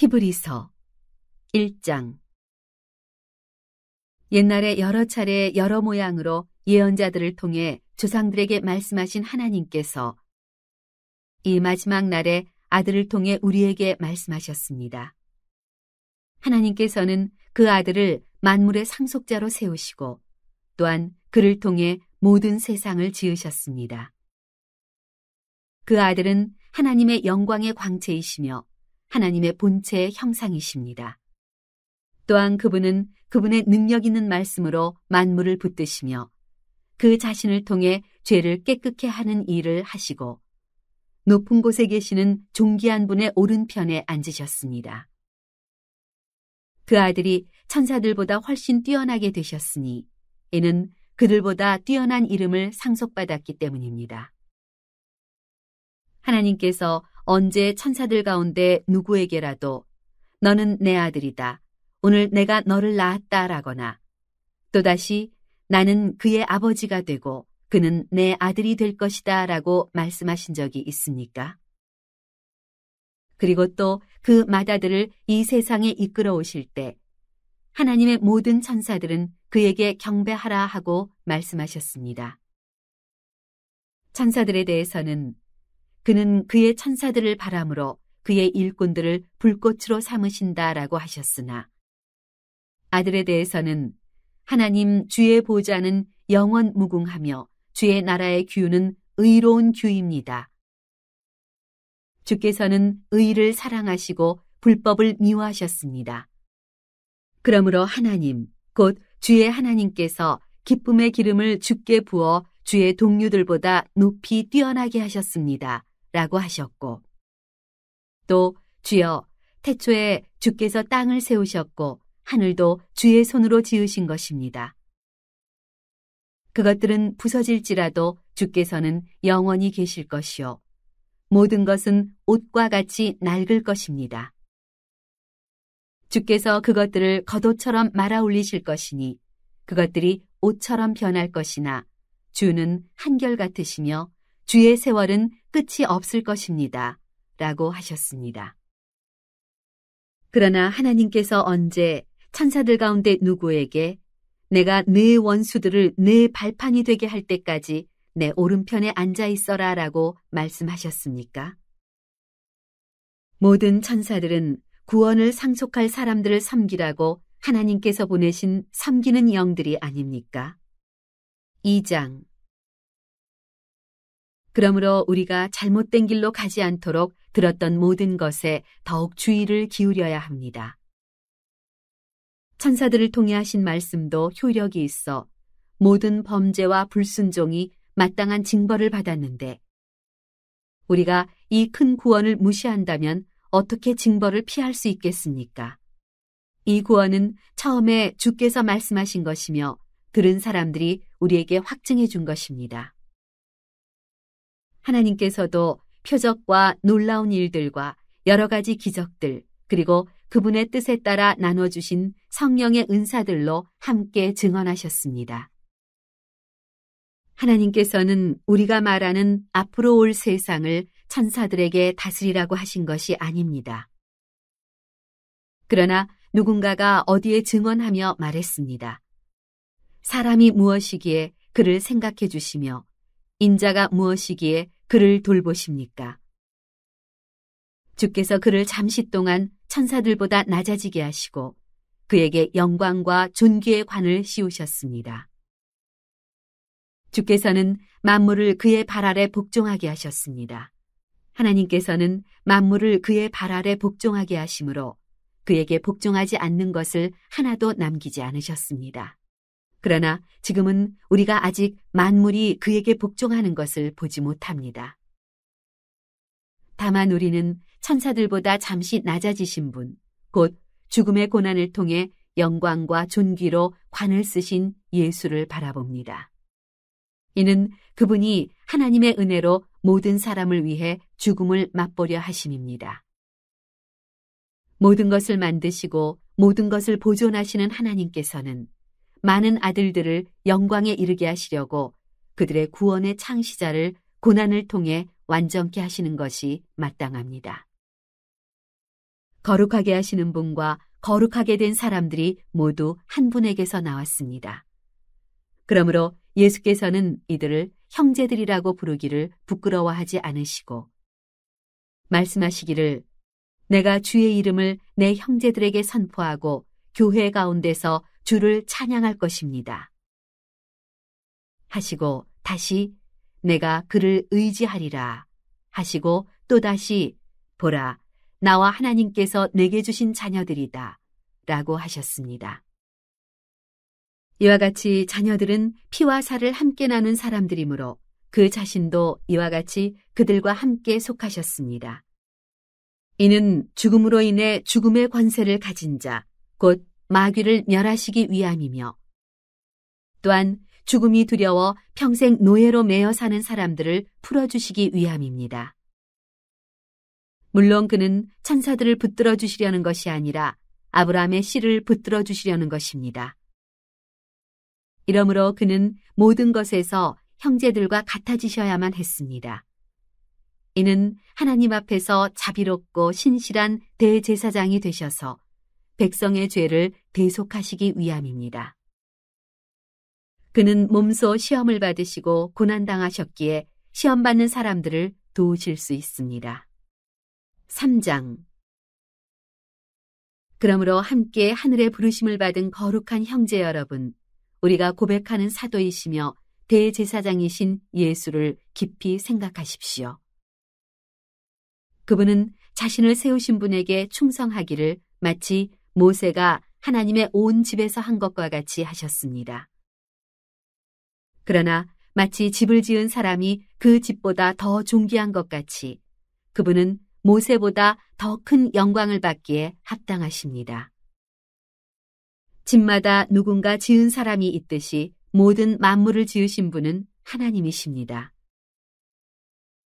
히브리서 1장 옛날에 여러 차례 여러 모양으로 예언자들을 통해 조상들에게 말씀하신 하나님께서 이 마지막 날에 아들을 통해 우리에게 말씀하셨습니다. 하나님께서는 그 아들을 만물의 상속자로 세우시고 또한 그를 통해 모든 세상을 지으셨습니다. 그 아들은 하나님의 영광의 광채이시며 하나님의 본체의 형상이십니다. 또한 그분은 그분의 능력 있는 말씀으로 만물을 붙드시며 그 자신을 통해 죄를 깨끗게 하는 일을 하시고 높은 곳에 계시는 존귀한 분의 오른편에 앉으셨습니다. 그 아들이 천사들보다 훨씬 뛰어나게 되셨으니 이는 그들보다 뛰어난 이름을 상속받았기 때문입니다. 하나님께서 언제 천사들 가운데 누구에게라도 너는 내 아들이다. 오늘 내가 너를 낳았다라거나 또다시 나는 그의 아버지가 되고 그는 내 아들이 될 것이다 라고 말씀하신 적이 있습니까? 그리고 또 그 마다들을 이 세상에 이끌어 오실 때 하나님의 모든 천사들은 그에게 경배하라 하고 말씀하셨습니다. 천사들에 대해서는 그는 그의 천사들을 바람으로 그의 일꾼들을 불꽃으로 삼으신다라고 하셨으나 아들에 대해서는 하나님 주의 보좌는 영원 무궁하며 주의 나라의 규는 의로운 규입니다. 주께서는 의를 사랑하시고 불법을 미워하셨습니다. 그러므로 하나님, 곧 주의 하나님께서 기쁨의 기름을 주께 부어 주의 동료들보다 높이 뛰어나게 하셨습니다. 라고 하셨고 또 주여 태초에 주께서 땅을 세우셨고 하늘도 주의 손으로 지으신 것입니다. 그것들은 부서질지라도 주께서는 영원히 계실 것이요. 모든 것은 옷과 같이 낡을 것입니다. 주께서 그것들을 겉옷처럼 말아 올리실 것이니 그것들이 옷처럼 변할 것이나 주는 한결같으시며 주의 세월은 끝이 없을 것입니다. 라고 하셨습니다. 그러나 하나님께서 언제 천사들 가운데 누구에게 내가 네 원수들을 네 발판이 되게 할 때까지 내 오른편에 앉아 있어라 라고 말씀하셨습니까? 모든 천사들은 구원을 상속할 사람들을 섬기라고 하나님께서 보내신 섬기는 영들이 아닙니까? 2장 그러므로 우리가 잘못된 길로 가지 않도록 들었던 모든 것에 더욱 주의를 기울여야 합니다. 천사들을 통해 하신 말씀도 효력이 있어 모든 범죄와 불순종이 마땅한 징벌을 받았는데 우리가 이 큰 구원을 무시한다면 어떻게 징벌을 피할 수 있겠습니까? 이 구원은 처음에 주께서 말씀하신 것이며 들은 사람들이 우리에게 확증해 준 것입니다. 하나님께서도 표적과 놀라운 일들과 여러 가지 기적들, 그리고 그분의 뜻에 따라 나눠주신 성령의 은사들로 함께 증언하셨습니다. 하나님께서는 우리가 말하는 앞으로 올 세상을 천사들에게 다스리라고 하신 것이 아닙니다. 그러나 누군가가 어디에 증언하며 말했습니다. 사람이 무엇이기에 그를 생각해 주시며 인자가 무엇이기에 그를 돌보십니까? 주께서 그를 잠시 동안 천사들보다 낮아지게 하시고 그에게 영광과 존귀의 관을 씌우셨습니다. 주께서는 만물을 그의 발 아래 복종하게 하셨습니다. 하나님께서는 만물을 그의 발 아래 복종하게 하심으로 그에게 복종하지 않는 것을 하나도 남기지 않으셨습니다. 그러나 지금은 우리가 아직 만물이 그에게 복종하는 것을 보지 못합니다. 다만 우리는 천사들보다 잠시 낮아지신 분, 곧 죽음의 고난을 통해 영광과 존귀로 관을 쓰신 예수를 바라봅니다. 이는 그분이 하나님의 은혜로 모든 사람을 위해 죽음을 맛보려 하심입니다. 모든 것을 만드시고 모든 것을 보존하시는 하나님께서는 많은 아들들을 영광에 이르게 하시려고 그들의 구원의 창시자를 고난을 통해 완전케 하시는 것이 마땅합니다. 거룩하게 하시는 분과 거룩하게 된 사람들이 모두 한 분에게서 나왔습니다. 그러므로 예수께서는 이들을 형제들이라고 부르기를 부끄러워하지 않으시고 말씀하시기를 내가 주의 이름을 내 형제들에게 선포하고 교회 가운데서 주를 찬양할 것입니다. 하시고 다시 내가 그를 의지하리라 하시고 또다시 보라 나와 하나님께서 내게 주신 자녀들이다 라고 하셨습니다. 이와 같이 자녀들은 피와 살을 함께 나는 사람들이므로 그 자신도 이와 같이 그들과 함께 속하셨습니다. 이는 죽음으로 인해 죽음의 권세를 가진 자, 곧 마귀를 멸하시기 위함이며 또한 죽음이 두려워 평생 노예로 매여 사는 사람들을 풀어주시기 위함입니다. 물론 그는 천사들을 붙들어 주시려는 것이 아니라 아브라함의 씨를 붙들어 주시려는 것입니다. 이러므로 그는 모든 것에서 형제들과 같아지셔야만 했습니다. 이는 하나님 앞에서 자비롭고 신실한 대제사장이 되셔서 백성의 죄를 대속하시기 위함입니다. 그는 몸소 시험을 받으시고 고난당하셨기에 시험받는 사람들을 도우실 수 있습니다. 3장 그러므로 함께 하늘의 부르심을 받은 거룩한 형제 여러분, 우리가 고백하는 사도이시며 대제사장이신 예수를 깊이 생각하십시오. 그분은 자신을 세우신 분에게 충성하기를 마치 모세가 하나님의 온 집에서 한 것과 같이 하셨습니다. 그러나 마치 집을 지은 사람이 그 집보다 더 존귀한 것 같이 그분은 모세보다 더 큰 영광을 받기에 합당하십니다. 집마다 누군가 지은 사람이 있듯이 모든 만물을 지으신 분은 하나님이십니다.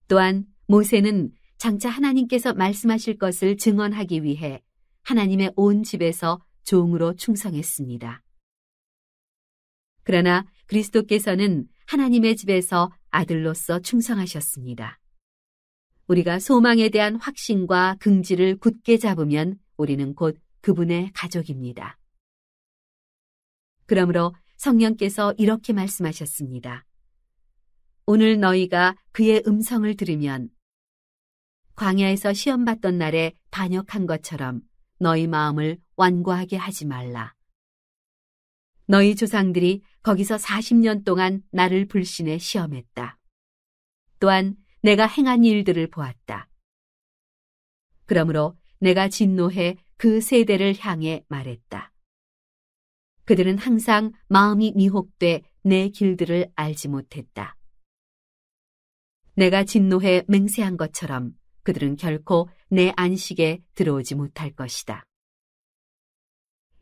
또한 모세는 장차 하나님께서 말씀하실 것을 증언하기 위해 하나님의 온 집에서 종으로 충성했습니다. 그러나 그리스도께서는 하나님의 집에서 아들로서 충성하셨습니다. 우리가 소망에 대한 확신과 긍지를 굳게 잡으면 우리는 곧 그분의 가족입니다. 그러므로 성령께서 이렇게 말씀하셨습니다. 오늘 너희가 그의 음성을 들으면 광야에서 시험받던 날에 반역한 것처럼 너희 마음을 완고하게 하지 말라. 너희 조상들이 거기서 40년 동안 나를 불신에 시험했다. 또한 내가 행한 일들을 보았다. 그러므로 내가 진노해 그 세대를 향해 말했다. 그들은 항상 마음이 미혹돼 내 길들을 알지 못했다. 내가 진노해 맹세한 것처럼 그들은 결코 내 안식에 들어오지 못할 것이다.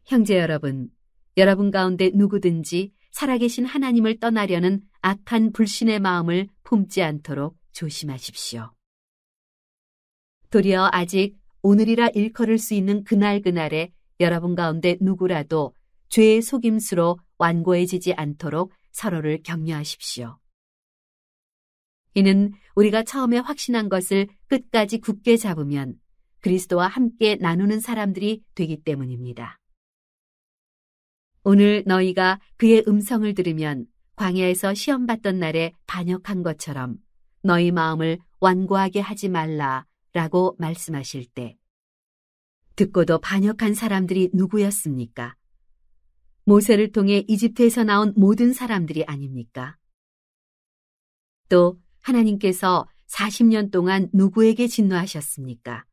형제 여러분, 여러분 가운데 누구든지 살아계신 하나님을 떠나려는 악한 불신의 마음을 품지 않도록 조심하십시오. 도리어 아직 오늘이라 일컬을 수 있는 그날그날에 여러분 가운데 누구라도 죄의 속임수로 완고해지지 않도록 서로를 격려하십시오. 이는 우리가 처음에 확신한 것을 끝까지 굳게 잡으면 그리스도와 함께 나누는 사람들이 되기 때문입니다. 오늘 너희가 그의 음성을 들으면 광야에서 시험받던 날에 반역한 것처럼 너희 마음을 완고하게 하지 말라 라고 말씀하실 때 듣고도 반역한 사람들이 누구였습니까? 모세를 통해 이집트에서 나온 모든 사람들이 아닙니까? 또 하나님께서 40년 동안 누구에게 진노하셨습니까?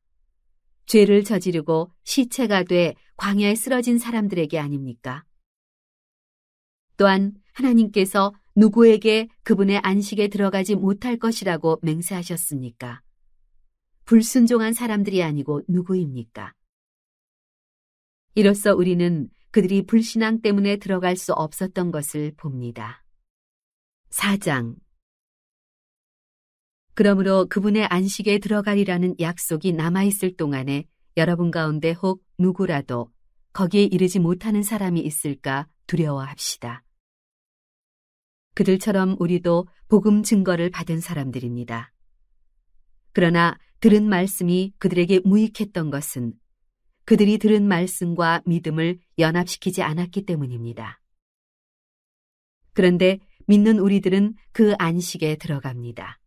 죄를 저지르고 시체가 돼 광야에 쓰러진 사람들에게 아닙니까? 또한 하나님께서 누구에게 그분의 안식에 들어가지 못할 것이라고 맹세하셨습니까? 불순종한 사람들이 아니고 누구입니까? 이로써 우리는 그들이 불신앙 때문에 들어갈 수 없었던 것을 봅니다. 4장 그러므로 그분의 안식에 들어가리라는 약속이 남아있을 동안에 여러분 가운데 혹 누구라도 거기에 이르지 못하는 사람이 있을까 두려워합시다. 그들처럼 우리도 복음 증거를 받은 사람들입니다. 그러나 들은 말씀이 그들에게 무익했던 것은 그들이 들은 말씀과 믿음을 연합시키지 않았기 때문입니다. 그런데 믿는 우리들은 그 안식에 들어갑니다.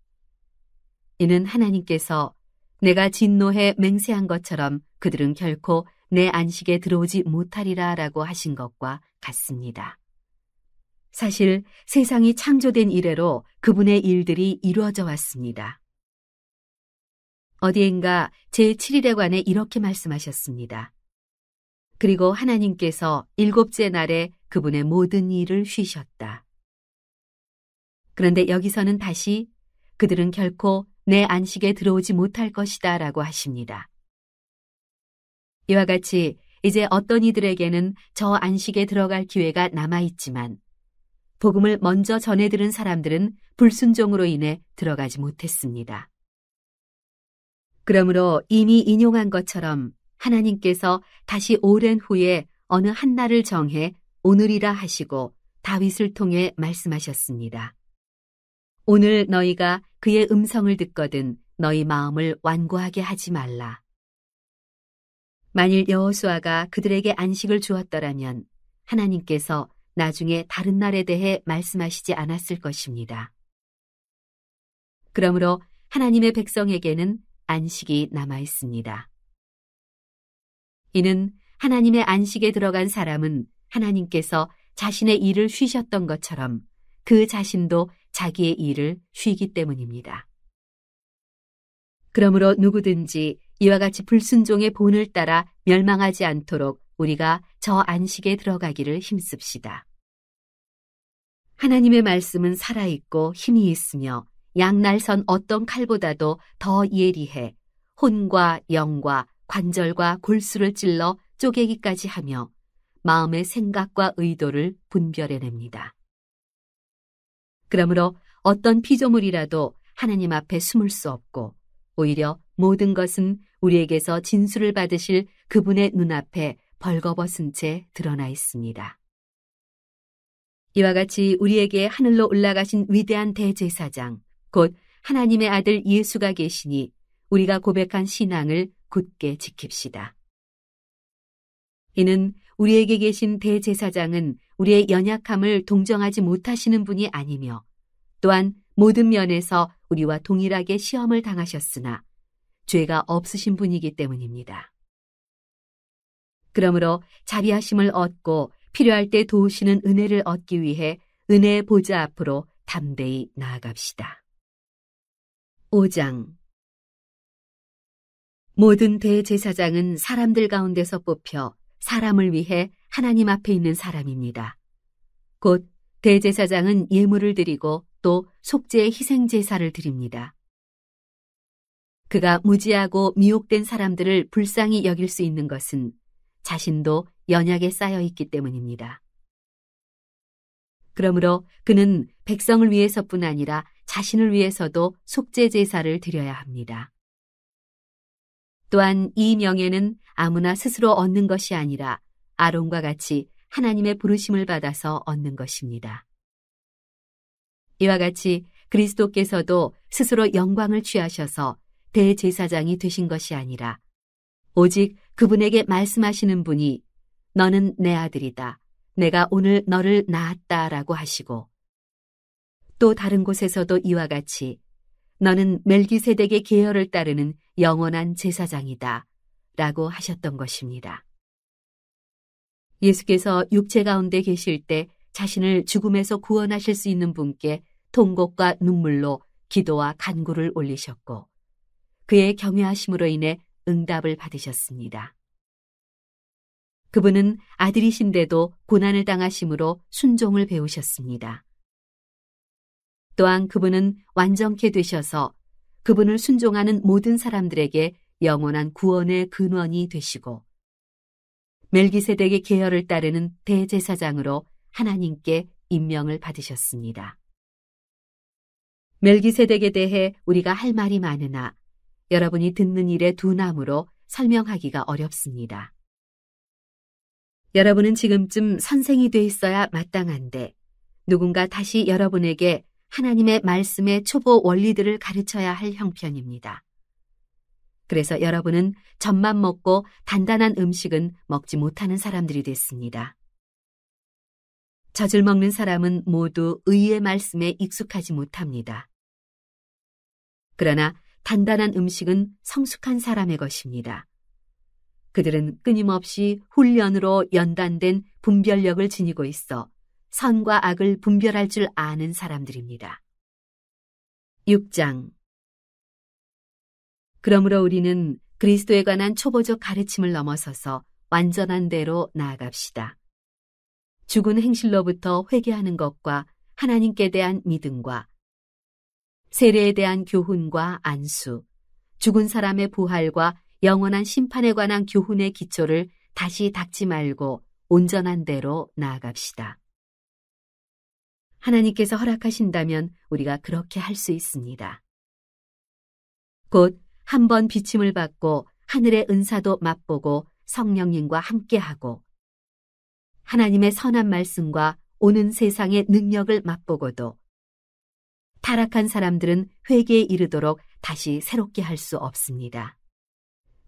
이는 하나님께서 내가 진노해 맹세한 것처럼 그들은 결코 내 안식에 들어오지 못하리라 라고 하신 것과 같습니다. 사실 세상이 창조된 이래로 그분의 일들이 이루어져 왔습니다. 어디엔가 제7일에 관해 이렇게 말씀하셨습니다. 그리고 하나님께서 일곱째 날에 그분의 모든 일을 쉬셨다. 그런데 여기서는 다시 그들은 결코 내 안식에 들어오지 못할 것이다 라고 하십니다. 이와 같이 이제 어떤 이들에게는 저 안식에 들어갈 기회가 남아있지만 복음을 먼저 전해 들은 사람들은 불순종으로 인해 들어가지 못했습니다. 그러므로 이미 인용한 것처럼 하나님께서 다시 오랜 후에 어느 한 날을 정해 오늘이라 하시고 다윗을 통해 말씀하셨습니다. 오늘 너희가 그의 음성을 듣거든 너희 마음을 완고하게 하지 말라. 만일 여호수아가 그들에게 안식을 주었더라면 하나님께서 나중에 다른 날에 대해 말씀하시지 않았을 것입니다. 그러므로 하나님의 백성에게는 안식이 남아 있습니다. 이는 하나님의 안식에 들어간 사람은 하나님께서 자신의 일을 쉬셨던 것처럼 그 자신도 자기의 일을 쉬기 때문입니다. 그러므로 누구든지 이와 같이 불순종의 본을 따라 멸망하지 않도록 우리가 저 안식에 들어가기를 힘씁시다. 하나님의 말씀은 살아있고 힘이 있으며 양날선 어떤 칼보다도 더 예리해 혼과 영과 관절과 골수를 찔러 쪼개기까지 하며 마음의 생각과 의도를 분별해냅니다. 그러므로 어떤 피조물이라도 하나님 앞에 숨을 수 없고 오히려 모든 것은 우리에게서 진술을 받으실 그분의 눈앞에 벌거벗은 채 드러나 있습니다. 이와 같이 우리에게 하늘로 올라가신 위대한 대제사장, 곧 하나님의 아들 예수가 계시니 우리가 고백한 신앙을 굳게 지킵시다. 이는 우리에게 계신 대제사장은 우리의 연약함을 동정하지 못하시는 분이 아니며 또한 모든 면에서 우리와 동일하게 시험을 당하셨으나 죄가 없으신 분이기 때문입니다. 그러므로 자비하심을 얻고 필요할 때 도우시는 은혜를 얻기 위해 은혜의 보좌 앞으로 담대히 나아갑시다. 5장 모든 대제사장은 사람들 가운데서 뽑혀 사람을 위해 하나님 앞에 있는 사람입니다. 곧 대제사장은 예물을 드리고 또 속죄 의 희생 제사를 드립니다. 그가 무지하고 미혹된 사람들을 불쌍히 여길 수 있는 것은 자신도 연약에 쌓여 있기 때문입니다. 그러므로 그는 백성을 위해서뿐 아니라 자신을 위해서도 속죄 제사를 드려야 합니다. 또한 이 명예는 아무나 스스로 얻는 것이 아니라 아론과 같이 하나님의 부르심을 받아서 얻는 것입니다. 이와 같이 그리스도께서도 스스로 영광을 취하셔서 대제사장이 되신 것이 아니라 오직 그분에게 말씀하시는 분이 너는 내 아들이다. 내가 오늘 너를 낳았다. 라고 하시고 또 다른 곳에서도 이와 같이 너는 멜기세덱의 계열을 따르는 영원한 제사장이다. 라고 하셨던 것입니다. 예수께서 육체 가운데 계실 때 자신을 죽음에서 구원하실 수 있는 분께 통곡과 눈물로 기도와 간구를 올리셨고 그의 경외하심으로 인해 응답을 받으셨습니다. 그분은 아들이신데도 고난을 당하심으로 순종을 배우셨습니다. 또한 그분은 완전케 되셔서 그분을 순종하는 모든 사람들에게 영원한 구원의 근원이 되시고 멜기세덱의 계열을 따르는 대제사장으로 하나님께 임명을 받으셨습니다. 멜기세덱에 대해 우리가 할 말이 많으나 여러분이 듣는 일에 두남으로 설명하기가 어렵습니다. 여러분은 지금쯤 선생이 돼 있어야 마땅한데 누군가 다시 여러분에게 하나님의 말씀의 초보 원리들을 가르쳐야 할 형편입니다. 그래서 여러분은 젖만 먹고 단단한 음식은 먹지 못하는 사람들이 됐습니다. 젖을 먹는 사람은 모두 의의 말씀에 익숙하지 못합니다. 그러나 단단한 음식은 성숙한 사람의 것입니다. 그들은 끊임없이 훈련으로 연단된 분별력을 지니고 있어 선과 악을 분별할 줄 아는 사람들입니다. 6장 그러므로 우리는 그리스도에 관한 초보적 가르침을 넘어서서 완전한 대로 나아갑시다. 죽은 행실로부터 회개하는 것과 하나님께 대한 믿음과 세례에 대한 교훈과 안수, 죽은 사람의 부활과 영원한 심판에 관한 교훈의 기초를 다시 닦지 말고 온전한 대로 나아갑시다. 하나님께서 허락하신다면 우리가 그렇게 할 수 있습니다. 곧 한번 비침을 받고 하늘의 은사도 맛보고 성령님과 함께하고 하나님의 선한 말씀과 오는 세상의 능력을 맛보고도 타락한 사람들은 회개에 이르도록 다시 새롭게 할 수 없습니다.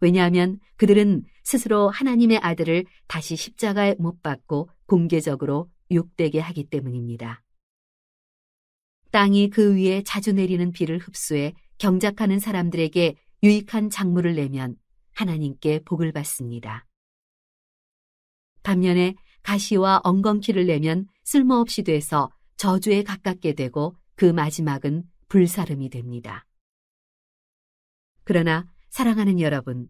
왜냐하면 그들은 스스로 하나님의 아들을 다시 십자가에 못 박고 공개적으로 욕되게 하기 때문입니다. 땅이 그 위에 자주 내리는 비를 흡수해 경작하는 사람들에게 유익한 작물을 내면 하나님께 복을 받습니다. 반면에 가시와 엉겅퀴를 내면 쓸모없이 돼서 저주에 가깝게 되고 그 마지막은 불사름이 됩니다. 그러나 사랑하는 여러분,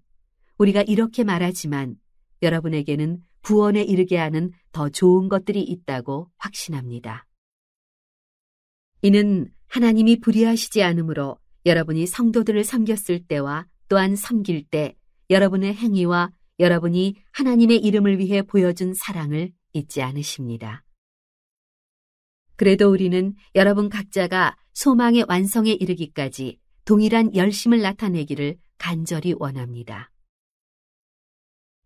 우리가 이렇게 말하지만 여러분에게는 구원에 이르게 하는 더 좋은 것들이 있다고 확신합니다. 이는 하나님이 불의하시지 않으므로 여러분이 성도들을 섬겼을 때와 또한 섬길 때 여러분의 행위와 여러분이 하나님의 이름을 위해 보여준 사랑을 잊지 않으십니다. 그래도 우리는 여러분 각자가 소망의 완성에 이르기까지 동일한 열심을 나타내기를 간절히 원합니다.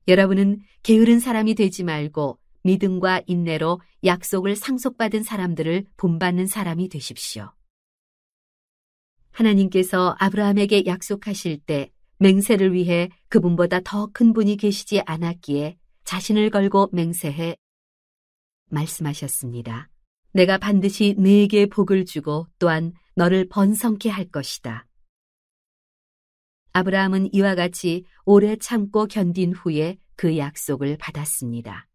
여러분은 게으른 사람이 되지 말고 믿음과 인내로 약속을 상속받은 사람들을 본받는 사람이 되십시오. 하나님께서 아브라함에게 약속하실 때 맹세를 위해 그분보다 더 큰 분이 계시지 않았기에 자신을 걸고 맹세해 말씀하셨습니다. 내가 반드시 네게 복을 주고 또한 너를 번성케 할 것이다. 아브라함은 이와 같이 오래 참고 견딘 후에 그 약속을 받았습니다.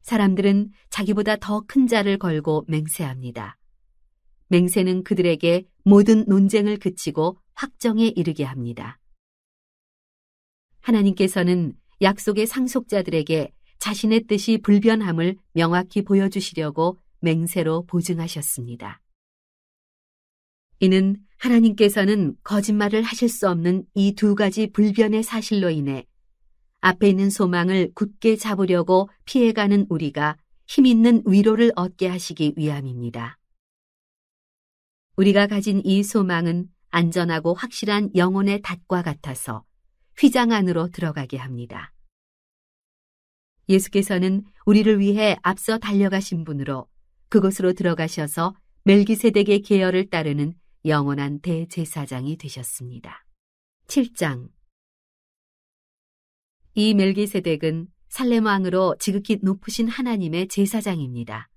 사람들은 자기보다 더 큰 자를 걸고 맹세합니다. 맹세는 그들에게 모든 논쟁을 그치고 확정에 이르게 합니다. 하나님께서는 약속의 상속자들에게 자신의 뜻이 불변함을 명확히 보여주시려고 맹세로 보증하셨습니다. 이는 하나님께서는 거짓말을 하실 수 없는 이 두 가지 불변의 사실로 인해 앞에 있는 소망을 굳게 잡으려고 피해가는 우리가 힘있는 위로를 얻게 하시기 위함입니다. 우리가 가진 이 소망은 안전하고 확실한 영혼의 닷과 같아서 휘장 안으로 들어가게 합니다. 예수께서는 우리를 위해 앞서 달려가신 분으로 그곳으로 들어가셔서 멜기세덱의 계열을 따르는 영원한 대제사장이 되셨습니다. 7장 이 멜기세덱은 살렘 왕으로 지극히 높으신 하나님의 제사장입니다.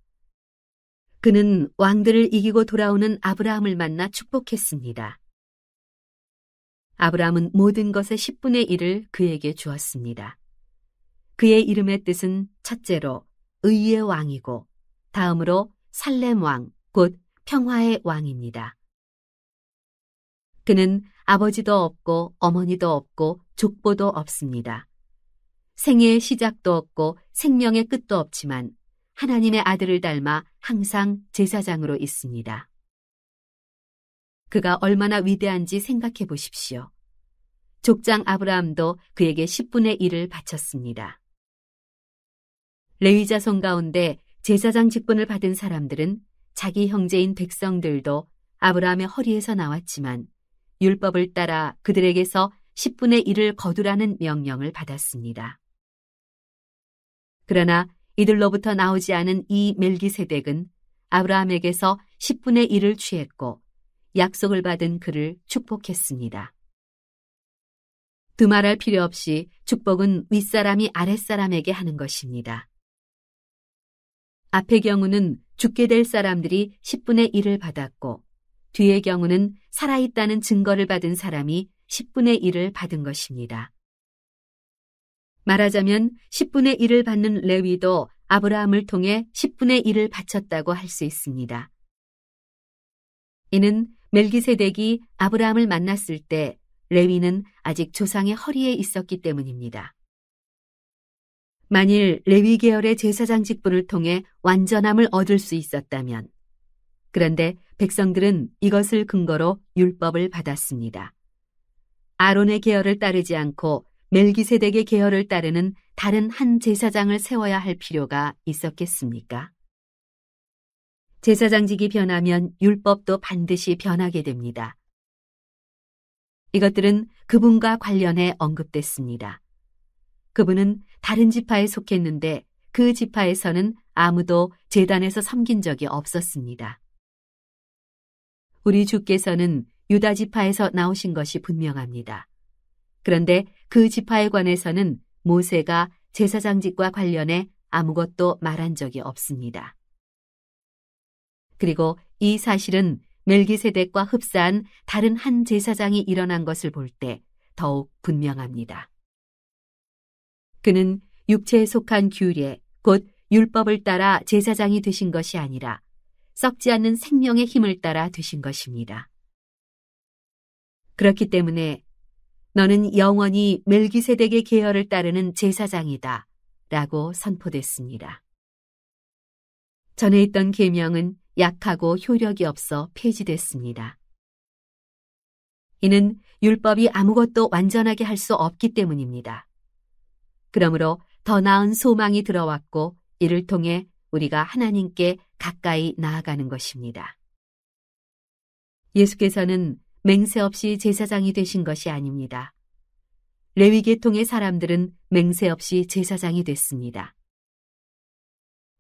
그는 왕들을 이기고 돌아오는 아브라함을 만나 축복했습니다. 아브라함은 모든 것의 10분의 1을 그에게 주었습니다. 그의 이름의 뜻은 첫째로 의의 왕이고 다음으로 살렘 왕, 곧 평화의 왕입니다. 그는 아버지도 없고 어머니도 없고 족보도 없습니다. 생애의 시작도 없고 생명의 끝도 없지만 하나님의 아들을 닮아 항상 제사장으로 있습니다. 그가 얼마나 위대한지 생각해 보십시오. 족장 아브라함도 그에게 10분의 1을 바쳤습니다. 레위자손 가운데 제사장 직분을 받은 사람들은 자기 형제인 백성들도 아브라함의 허리에서 나왔지만 율법을 따라 그들에게서 10분의 1을 거두라는 명령을 받았습니다. 그러나 이들로부터 나오지 않은 이 멜기세덱은 아브라함에게서 10분의 1을 취했고 약속을 받은 그를 축복했습니다. 두말할 필요 없이 축복은 윗사람이 아랫사람에게 하는 것입니다. 앞의 경우는 죽게 될 사람들이 10분의 1을 받았고 뒤의 경우는 살아있다는 증거를 받은 사람이 10분의 1을 받은 것입니다. 말하자면 10분의 1을 받는 레위도 아브라함을 통해 10분의 1을 바쳤다고 할 수 있습니다. 이는 멜기세덱이 아브라함을 만났을 때 레위는 아직 조상의 허리에 있었기 때문입니다. 만일 레위 계열의 제사장 직분을 통해 완전함을 얻을 수 있었다면 그런데 백성들은 이것을 근거로 율법을 받았습니다. 아론의 계열을 따르지 않고 멜기세덱의 계열을 따르는 다른 한 제사장을 세워야 할 필요가 있었겠습니까? 제사장직이 변하면 율법도 반드시 변하게 됩니다. 이것들은 그분과 관련해 언급됐습니다. 그분은 다른 지파에 속했는데 그 지파에서는 아무도 재단에서 섬긴 적이 없었습니다. 우리 주께서는 유다 지파에서 나오신 것이 분명합니다. 그런데 그 지파에 관해서는 모세가 제사장직과 관련해 아무것도 말한 적이 없습니다. 그리고 이 사실은 멜기세덱과 흡사한 다른 한 제사장이 일어난 것을 볼 때 더욱 분명합니다. 그는 육체에 속한 규례, 곧 율법을 따라 제사장이 되신 것이 아니라 썩지 않는 생명의 힘을 따라 되신 것입니다. 그렇기 때문에 너는 영원히 멜기세덱의 계열을 따르는 제사장이다. 라고 선포됐습니다. 전에 있던 계명은 약하고 효력이 없어 폐지됐습니다. 이는 율법이 아무것도 완전하게 할 수 없기 때문입니다. 그러므로 더 나은 소망이 들어왔고 이를 통해 우리가 하나님께 가까이 나아가는 것입니다. 예수께서는 맹세 없이 제사장이 되신 것이 아닙니다. 레위계통의 사람들은 맹세 없이 제사장이 됐습니다.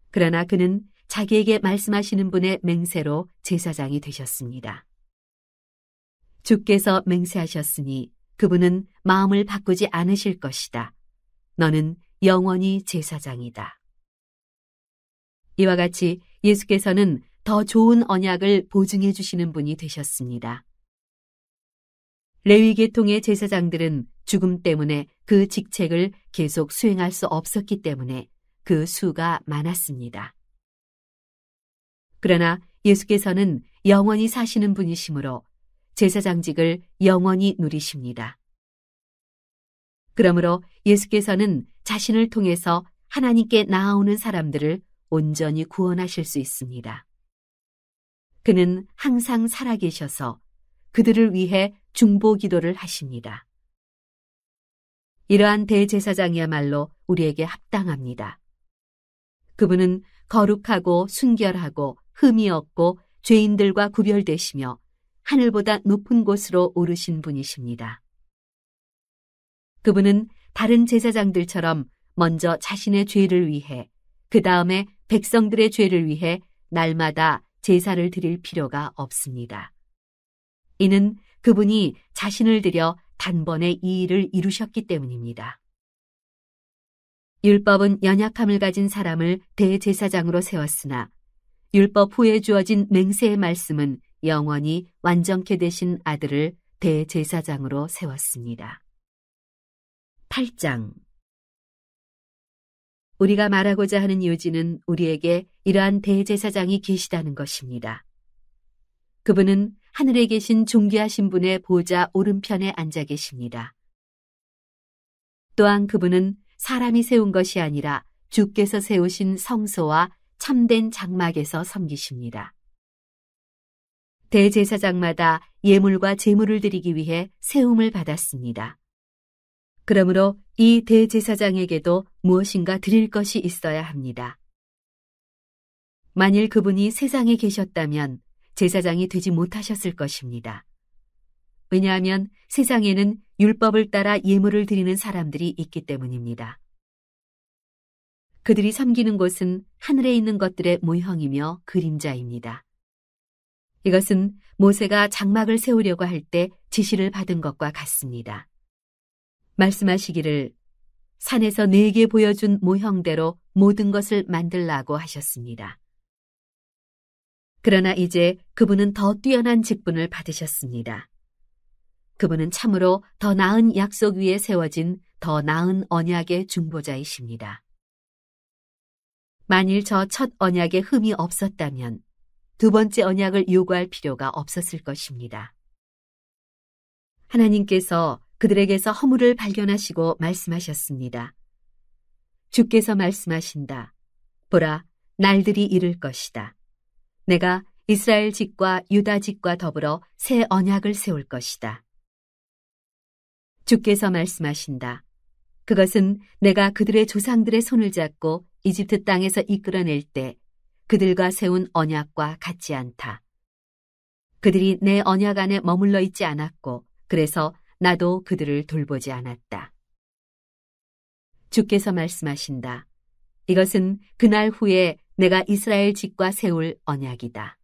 그러나 그는 자기에게 말씀하시는 분의 맹세로 제사장이 되셨습니다. 주께서 맹세하셨으니 그분은 마음을 바꾸지 않으실 것이다. 너는 영원히 제사장이다. 이와 같이 예수께서는 더 좋은 언약을 보증해 주시는 분이 되셨습니다. 레위계통의 제사장들은 죽음 때문에 그 직책을 계속 수행할 수 없었기 때문에 그 수가 많았습니다. 그러나 예수께서는 영원히 사시는 분이시므로 제사장직을 영원히 누리십니다. 그러므로 예수께서는 자신을 통해서 하나님께 나아오는 사람들을 온전히 구원하실 수 있습니다. 그는 항상 살아계셔서 그들을 위해 중보 기도를 하십니다. 이러한 대제사장이야말로 우리에게 합당합니다. 그분은 거룩하고 순결하고 흠이 없고 죄인들과 구별되시며 하늘보다 높은 곳으로 오르신 분이십니다. 그분은 다른 제사장들처럼 먼저 자신의 죄를 위해 그 다음에 백성들의 죄를 위해 날마다 제사를 드릴 필요가 없습니다. 이는 그분이 자신을 들여 단번에 이 일을 이루셨기 때문입니다. 율법은 연약함을 가진 사람을 대제사장으로 세웠으나 율법 후에 주어진 맹세의 말씀은 영원히 완전케 되신 아들을 대제사장으로 세웠습니다. 8장 우리가 말하고자 하는 요지는 우리에게 이러한 대제사장이 계시다는 것입니다. 그분은 하늘에 계신 존귀하신 분의 보좌 오른편에 앉아 계십니다. 또한 그분은 사람이 세운 것이 아니라 주께서 세우신 성소와 참된 장막에서 섬기십니다. 대제사장마다 예물과 제물을 드리기 위해 세움을 받았습니다. 그러므로 이 대제사장에게도 무엇인가 드릴 것이 있어야 합니다. 만일 그분이 세상에 계셨다면 제사장이 되지 못하셨을 것입니다. 왜냐하면 세상에는 율법을 따라 예물을 드리는 사람들이 있기 때문입니다. 그들이 섬기는 곳은 하늘에 있는 것들의 모형이며 그림자입니다. 이것은 모세가 장막을 세우려고 할 때 지시를 받은 것과 같습니다. 말씀하시기를 산에서 내게 보여준 모형대로 모든 것을 만들라고 하셨습니다. 그러나 이제 그분은 더 뛰어난 직분을 받으셨습니다. 그분은 참으로 더 나은 약속 위에 세워진 더 나은 언약의 중보자이십니다. 만일 저 첫 언약에 흠이 없었다면 두 번째 언약을 요구할 필요가 없었을 것입니다. 하나님께서 그들에게서 허물을 발견하시고 말씀하셨습니다. 주께서 말씀하신다. 보라, 날들이 이를 것이다. 내가 이스라엘 집과 유다 집과 더불어 새 언약을 세울 것이다. 주께서 말씀하신다. 그것은 내가 그들의 조상들의 손을 잡고 이집트 땅에서 이끌어낼 때 그들과 세운 언약과 같지 않다. 그들이 내 언약 안에 머물러 있지 않았고 그래서 나도 그들을 돌보지 않았다. 주께서 말씀하신다. 이것은 그날 후에 내가 이스라엘 집과 세울 언약이다.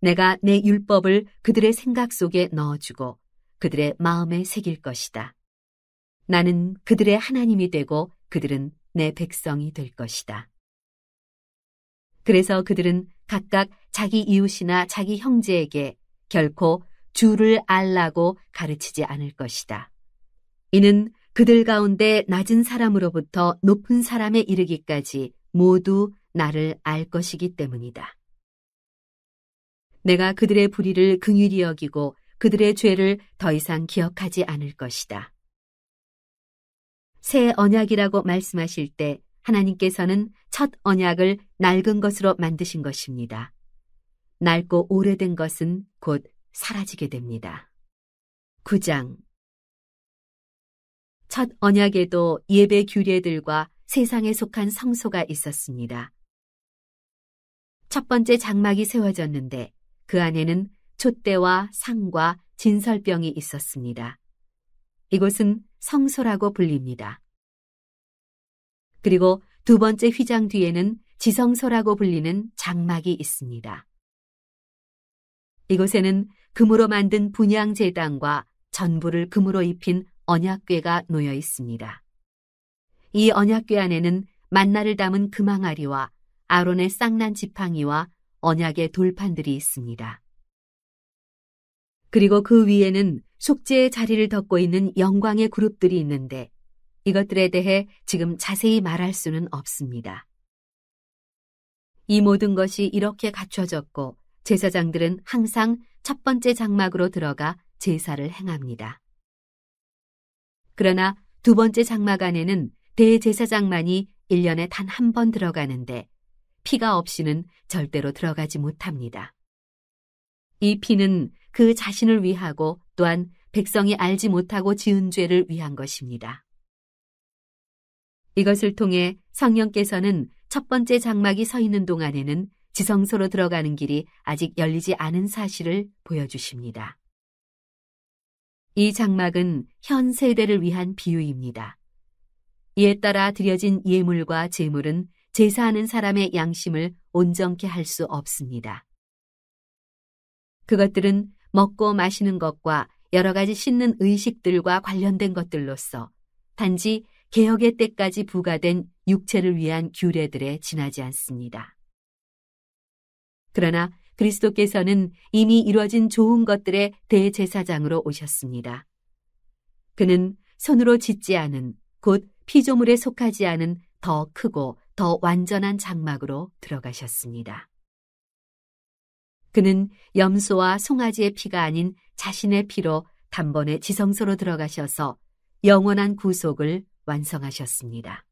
내가 내 율법을 그들의 생각 속에 넣어주고 그들의 마음에 새길 것이다. 나는 그들의 하나님이 되고 그들은 내 백성이 될 것이다. 그래서 그들은 각각 자기 이웃이나 자기 형제에게 결코 주를 알라고 가르치지 않을 것이다. 이는 그들 가운데 낮은 사람으로부터 높은 사람에 이르기까지 모두 나를 알 것이기 때문이다. 내가 그들의 불의를 긍휼히 여기고 그들의 죄를 더 이상 기억하지 않을 것이다. 새 언약이라고 말씀하실 때 하나님께서는 첫 언약을 낡은 것으로 만드신 것입니다. 낡고 오래된 것은 곧 사라지게 됩니다. 9장 첫 언약에도 예배 규례들과 세상에 속한 성소가 있었습니다. 첫 번째 장막이 세워졌는데 그 안에는 촛대와 상과 진설병이 있었습니다. 이곳은 성소라고 불립니다. 그리고 두 번째 휘장 뒤에는 지성소라고 불리는 장막이 있습니다. 이곳에는 금으로 만든 분양재단과 전부를 금으로 입힌 언약궤가 놓여 있습니다. 이 언약궤 안에는 만나를 담은 금항아리와 아론의 쌍난 지팡이와 언약의 돌판들이 있습니다. 그리고 그 위에는 속죄의 자리를 덮고 있는 영광의 그룹들이 있는데 이것들에 대해 지금 자세히 말할 수는 없습니다. 이 모든 것이 이렇게 갖춰졌고 제사장들은 항상 첫 번째 장막으로 들어가 제사를 행합니다. 그러나 두 번째 장막 안에는 대제사장만이 1년에 단 한 번 들어가는데 피가 없이는 절대로 들어가지 못합니다. 이 피는 그 자신을 위하고 또한 백성이 알지 못하고 지은 죄를 위한 것입니다. 이것을 통해 성령께서는 첫 번째 장막이 서 있는 동안에는 지성소로 들어가는 길이 아직 열리지 않은 사실을 보여주십니다. 이 장막은 현 세대를 위한 비유입니다. 이에 따라 드려진 예물과 재물은 제사하는 사람의 양심을 온전케 할 수 없습니다. 그것들은 먹고 마시는 것과 여러 가지 씻는 의식들과 관련된 것들로서 단지 개혁의 때까지 부과된 육체를 위한 규례들에 지나지 않습니다. 그러나 그리스도께서는 이미 이루어진 좋은 것들의 대제사장으로 오셨습니다. 그는 손으로 짓지 않은 곧 피조물에 속하지 않은 더 크고 더 완전한 장막으로 들어가셨습니다. 그는 염소와 송아지의 피가 아닌 자신의 피로 단번에 지성소로 들어가셔서 영원한 구속을 완성하셨습니다.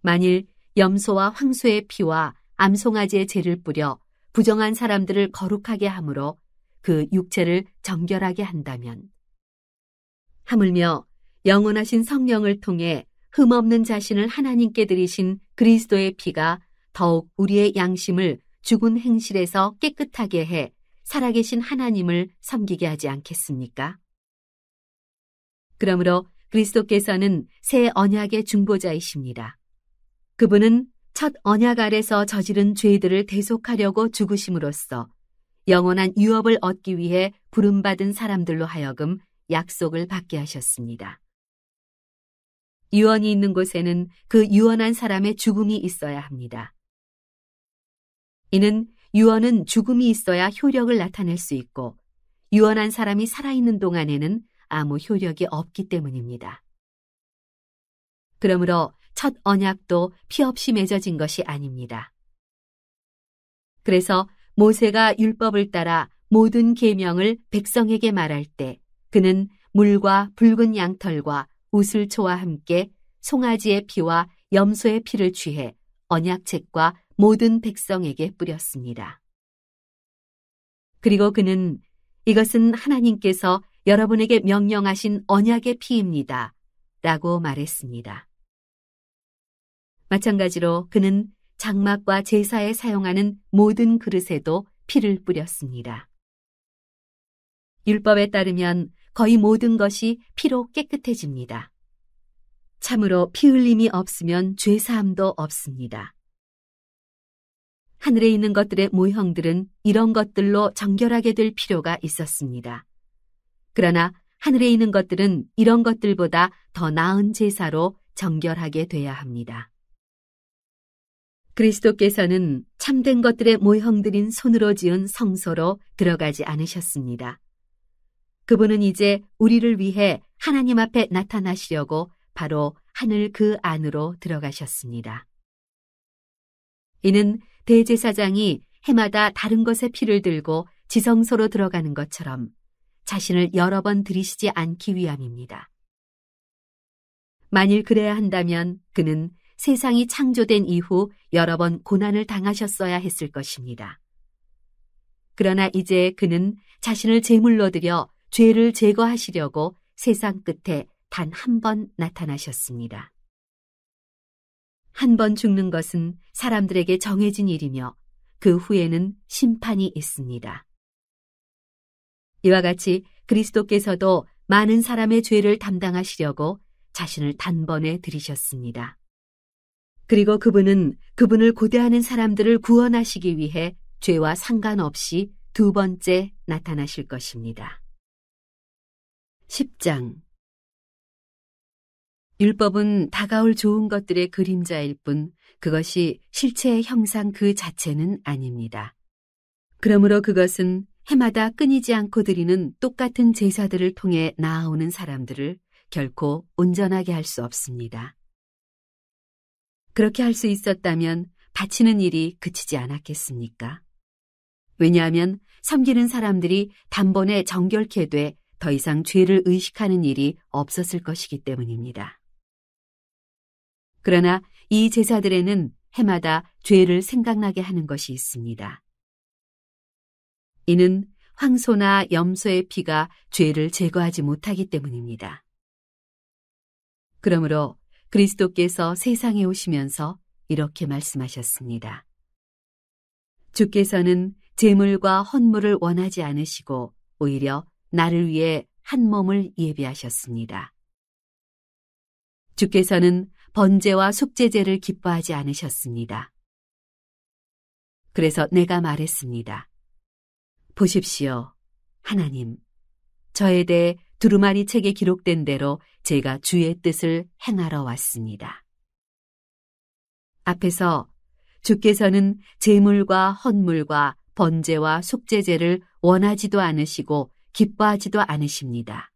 만일 염소와 황소의 피와 암송아지의 재를 뿌려 부정한 사람들을 거룩하게 함으로 그 육체를 정결하게 한다면 하물며 영원하신 성령을 통해 흠없는 자신을 하나님께 드리신 그리스도의 피가 더욱 우리의 양심을 죽은 행실에서 깨끗하게 해 살아계신 하나님을 섬기게 하지 않겠습니까? 그러므로 그리스도께서는 새 언약의 중보자이십니다. 그분은 첫 언약 아래서 저지른 죄들을 대속하려고 죽으심으로써 영원한 유업을 얻기 위해 부름받은 사람들로 하여금 약속을 받게 하셨습니다. 유언이 있는 곳에는 그 유언한 사람의 죽음이 있어야 합니다. 이는 유언은 죽음이 있어야 효력을 나타낼 수 있고 유언한 사람이 살아있는 동안에는 아무 효력이 없기 때문입니다. 그러므로 첫 언약도 피 없이 맺어진 것이 아닙니다. 그래서 모세가 율법을 따라 모든 계명을 백성에게 말할 때 그는 물과 붉은 양털과 우슬초와 함께 송아지의 피와 염소의 피를 취해 언약책과 모든 백성에게 뿌렸습니다. 그리고 그는 이것은 하나님께서 여러분에게 명령하신 언약의 피입니다. 라고 말했습니다. 마찬가지로 그는 장막과 제사에 사용하는 모든 그릇에도 피를 뿌렸습니다. 율법에 따르면 거의 모든 것이 피로 깨끗해집니다. 참으로 피 흘림이 없으면 죄사함도 없습니다. 하늘에 있는 것들의 모형들은 이런 것들로 정결하게 될 필요가 있었습니다. 그러나 하늘에 있는 것들은 이런 것들보다 더 나은 제사로 정결하게 돼야 합니다. 그리스도께서는 참된 것들의 모형들인 손으로 지은 성소로 들어가지 않으셨습니다. 그분은 이제 우리를 위해 하나님 앞에 나타나시려고 바로 하늘 그 안으로 들어가셨습니다. 이는 대제사장이 해마다 다른 것의 피를 들고 지성소로 들어가는 것처럼 자신을 여러 번 들이시지 않기 위함입니다. 만일 그래야 한다면 그는 세상이 창조된 이후 여러 번 고난을 당하셨어야 했을 것입니다. 그러나 이제 그는 자신을 제물로 드려 죄를 제거하시려고 세상 끝에 단 한 번 나타나셨습니다. 한 번 죽는 것은 사람들에게 정해진 일이며 그 후에는 심판이 있습니다. 이와 같이 그리스도께서도 많은 사람의 죄를 담당하시려고 자신을 단번에 들이셨습니다. 그리고 그분은 그분을 고대하는 사람들을 구원하시기 위해 죄와 상관없이 두 번째 나타나실 것입니다. 10장 율법은 다가올 좋은 것들의 그림자일 뿐 그것이 실체의 형상 그 자체는 아닙니다. 그러므로 그것은 해마다 끊이지 않고 드리는 똑같은 제사들을 통해 나아오는 사람들을 결코 온전하게 할 수 없습니다. 그렇게 할 수 있었다면 바치는 일이 그치지 않았겠습니까? 왜냐하면 섬기는 사람들이 단번에 정결케 돼더 이상 죄를 의식하는 일이 없었을 것이기 때문입니다. 그러나 이 제사들에는 해마다 죄를 생각나게 하는 것이 있습니다. 이는 황소나 염소의 피가 죄를 제거하지 못하기 때문입니다. 그러므로 그리스도께서 세상에 오시면서 이렇게 말씀하셨습니다. 주께서는 재물과 헌물을 원하지 않으시고 오히려 나를 위해 한 몸을 예비하셨습니다. 주께서는 번제와 속제제를 기뻐하지 않으셨습니다. 그래서 내가 말했습니다. 보십시오. 하나님, 저에 대해 두루마리 책에 기록된 대로 제가 주의 뜻을 행하러 왔습니다. 앞에서 주께서는 재물과 헌물과 번제와 속제제를 원하지도 않으시고 기뻐하지도 않으십니다.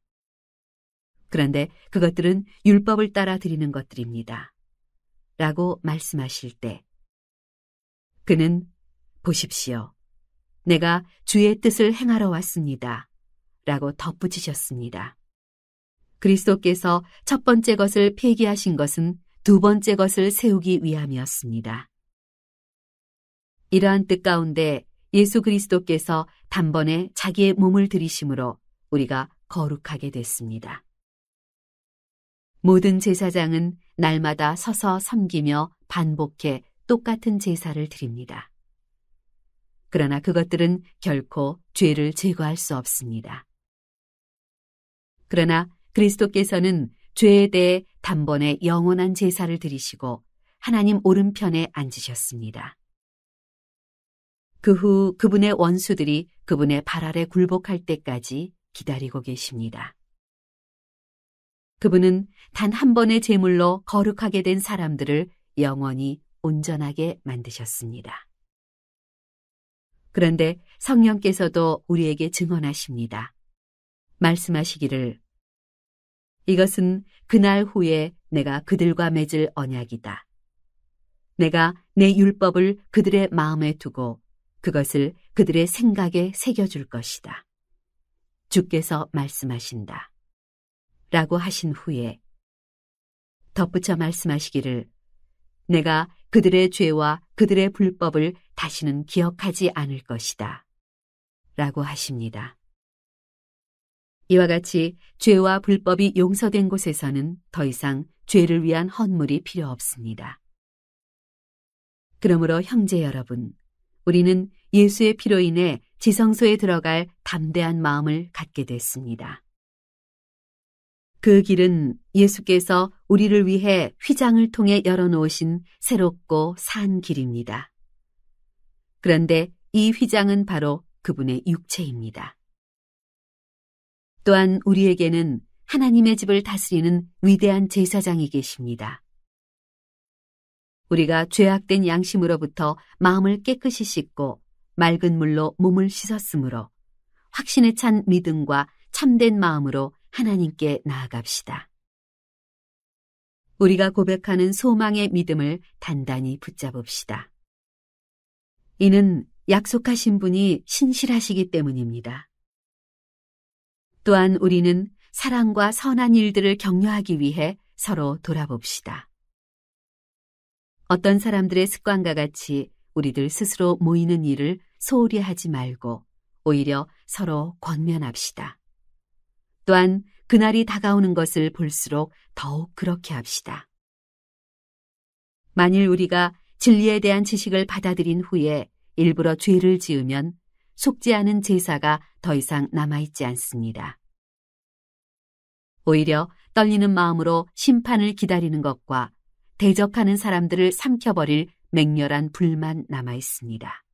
그런데 그것들은 율법을 따라 드리는 것들입니다. 라고 말씀하실 때 그는 보십시오. 내가 주의 뜻을 행하러 왔습니다. 라고 덧붙이셨습니다. 그리스도께서 첫 번째 것을 폐기하신 것은 두 번째 것을 세우기 위함이었습니다. 이러한 뜻 가운데 예수 그리스도께서 단번에 자기의 몸을 들이심으로 우리가 거룩하게 됐습니다. 모든 제사장은 날마다 서서 섬기며 반복해 똑같은 제사를 드립니다. 그러나 그것들은 결코 죄를 제거할 수 없습니다. 그러나 그리스도께서는 죄에 대해 단번에 영원한 제사를 드리시고 하나님 오른편에 앉으셨습니다. 그후 그분의 원수들이 그분의 발 아래 굴복할 때까지 기다리고 계십니다. 그분은 단 한 번의 제물로 거룩하게 된 사람들을 영원히 온전하게 만드셨습니다. 그런데 성령께서도 우리에게 증언하십니다. 말씀하시기를 이것은 그날 후에 내가 그들과 맺을 언약이다. 내가 내 율법을 그들의 마음에 두고 그것을 그들의 생각에 새겨줄 것이다. 주께서 말씀하신다. 라고 하신 후에 덧붙여 말씀하시기를 내가 그들의 죄와 그들의 불법을 다시는 기억하지 않을 것이다. 라고 하십니다. 이와 같이 죄와 불법이 용서된 곳에서는 더 이상 죄를 위한 헌물이 필요 없습니다. 그러므로 형제 여러분, 우리는 예수의 피로 인해 지성소에 들어갈 담대한 마음을 갖게 됐습니다. 그 길은 예수께서 우리를 위해 휘장을 통해 열어놓으신 새롭고 산 길입니다. 그런데 이 휘장은 바로 그분의 육체입니다. 또한 우리에게는 하나님의 집을 다스리는 위대한 제사장이 계십니다. 우리가 죄악된 양심으로부터 마음을 깨끗이 씻고 맑은 물로 몸을 씻었으므로 확신에 찬 믿음과 참된 마음으로 하나님께 나아갑시다. 우리가 고백하는 소망의 믿음을 단단히 붙잡읍시다. 이는 약속하신 분이 신실하시기 때문입니다. 또한 우리는 사랑과 선한 일들을 격려하기 위해 서로 돌아봅시다. 어떤 사람들의 습관과 같이 우리들 스스로 모이는 일을 소홀히 하지 말고 오히려 서로 권면합시다. 또한 그날이 다가오는 것을 볼수록 더욱 그렇게 합시다. 만일 우리가 진리에 대한 지식을 받아들인 후에 일부러 죄를 지으면 속지 않은 제사가 더 이상 남아있지 않습니다. 오히려 떨리는 마음으로 심판을 기다리는 것과 대적하는 사람들을 삼켜버릴 맹렬한 불만 남아 있습니다.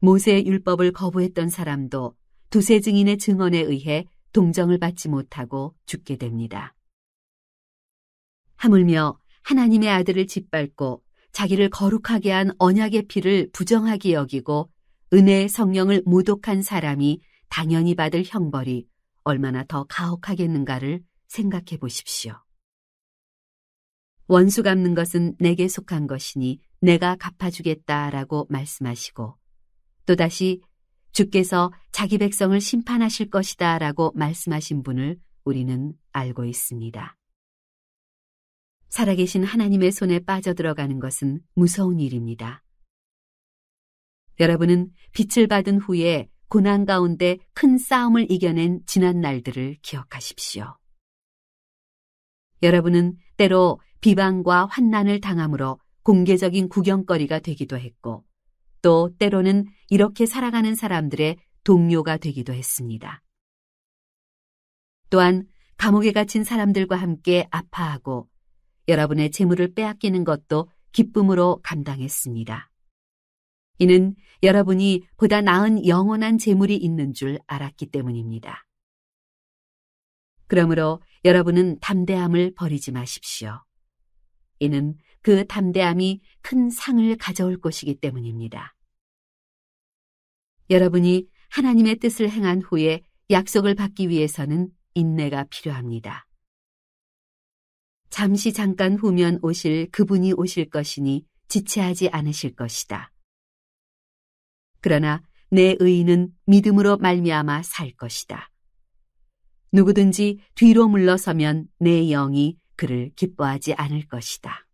모세의 율법을 거부했던 사람도 두세 증인의 증언에 의해 동정을 받지 못하고 죽게 됩니다. 하물며 하나님의 아들을 짓밟고 자기를 거룩하게 한 언약의 피를 부정하게 여기고 은혜의 성령을 모독한 사람이 당연히 받을 형벌이 얼마나 더 가혹하겠는가를 생각해 보십시오. 원수 갚는 것은 내게 속한 것이니 내가 갚아주겠다라고 말씀하시고 또다시 주께서 자기 백성을 심판하실 것이다라고 말씀하신 분을 우리는 알고 있습니다. 살아계신 하나님의 손에 빠져들어가는 것은 무서운 일입니다. 여러분은 빛을 받은 후에 고난 가운데 큰 싸움을 이겨낸 지난 날들을 기억하십시오. 여러분은 때로 비방과 환난을 당함으로 공개적인 구경거리가 되기도 했고 또 때로는 이렇게 살아가는 사람들의 동료가 되기도 했습니다. 또한 감옥에 갇힌 사람들과 함께 아파하고 여러분의 재물을 빼앗기는 것도 기쁨으로 감당했습니다. 이는 여러분이 보다 나은 영원한 재물이 있는 줄 알았기 때문입니다. 그러므로 여러분은 담대함을 버리지 마십시오. 이는 그 담대함이 큰 상을 가져올 것이기 때문입니다. 여러분이 하나님의 뜻을 행한 후에 약속을 받기 위해서는 인내가 필요합니다. 잠시 잠깐 후면 오실 그분이 오실 것이니 지체하지 않으실 것이다. 그러나 내 의인은 믿음으로 말미암아 살 것이다. 누구든지 뒤로 물러서면 내 영이 그를 기뻐하지 않을 것이다.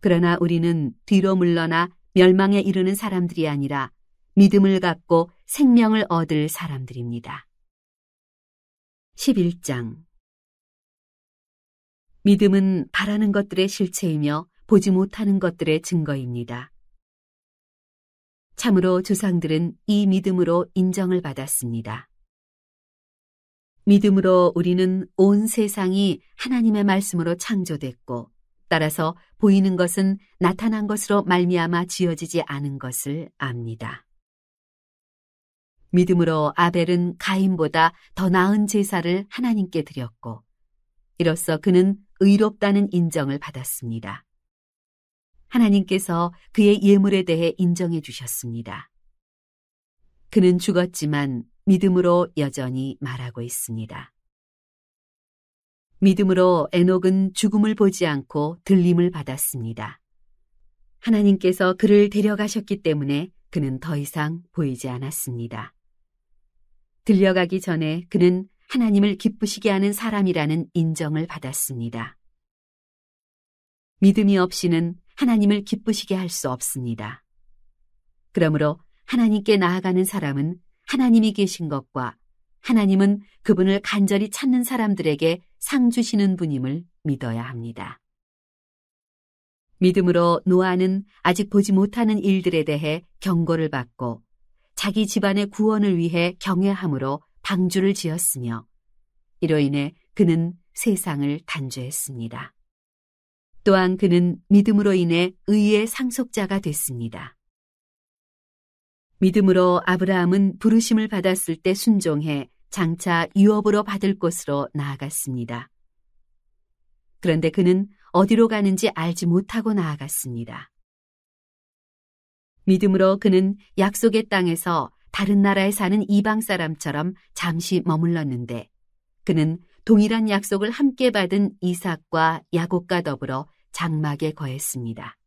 그러나 우리는 뒤로 물러나 멸망에 이르는 사람들이 아니라 믿음을 갖고 생명을 얻을 사람들입니다. 11장 믿음은 바라는 것들의 실체이며 보지 못하는 것들의 증거입니다. 참으로 조상들은 이 믿음으로 인정을 받았습니다. 믿음으로 우리는 온 세상이 하나님의 말씀으로 창조됐고 따라서 보이는 것은 나타난 것으로 말미암아 지어지지 않은 것을 압니다. 믿음으로 아벨은 가인보다 더 나은 제사를 하나님께 드렸고 이로써 그는 의롭다는 인정을 받았습니다. 하나님께서 그의 예물에 대해 인정해 주셨습니다. 그는 죽었지만 믿음으로 여전히 말하고 있습니다. 믿음으로 에녹은 죽음을 보지 않고 들림을 받았습니다. 하나님께서 그를 데려가셨기 때문에 그는 더 이상 보이지 않았습니다. 들려가기 전에 그는 하나님을 기쁘시게 하는 사람이라는 인정을 받았습니다. 믿음이 없이는 하나님을 기쁘시게 할 수 없습니다. 그러므로 하나님께 나아가는 사람은 하나님이 계신 것과 하나님은 그분을 간절히 찾는 사람들에게 상 주시는 분임을 믿어야 합니다. 믿음으로 노아는 아직 보지 못하는 일들에 대해 경고를 받고 자기 집안의 구원을 위해 경외함으로 방주를 지었으며 이로 인해 그는 세상을 단죄했습니다. 또한 그는 믿음으로 인해 의의 상속자가 됐습니다. 믿음으로 아브라함은 부르심을 받았을 때 순종해 장차 유업으로 받을 곳으로 나아갔습니다. 그런데 그는 어디로 가는지 알지 못하고 나아갔습니다. 믿음으로 그는 약속의 땅에서 다른 나라에 사는 이방 사람처럼 잠시 머물렀는데 그는 동일한 약속을 함께 받은 이삭과 야곱과 더불어 장막에 거했습니다.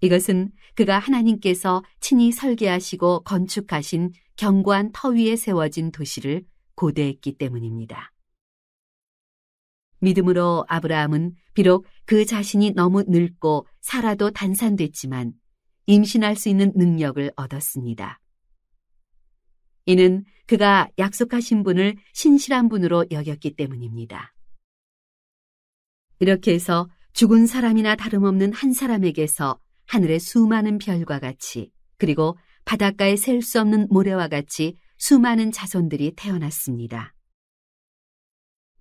이것은 그가 하나님께서 친히 설계하시고 건축하신 견고한 터 위에 세워진 도시를 고대했기 때문입니다. 믿음으로 아브라함은 비록 그 자신이 너무 늙고 살아도 단산됐지만 임신할 수 있는 능력을 얻었습니다. 이는 그가 약속하신 분을 신실한 분으로 여겼기 때문입니다. 이렇게 해서 죽은 사람이나 다름없는 한 사람에게서 하늘의 수많은 별과 같이 그리고 바닷가에 셀 수 없는 모래와 같이 수많은 자손들이 태어났습니다.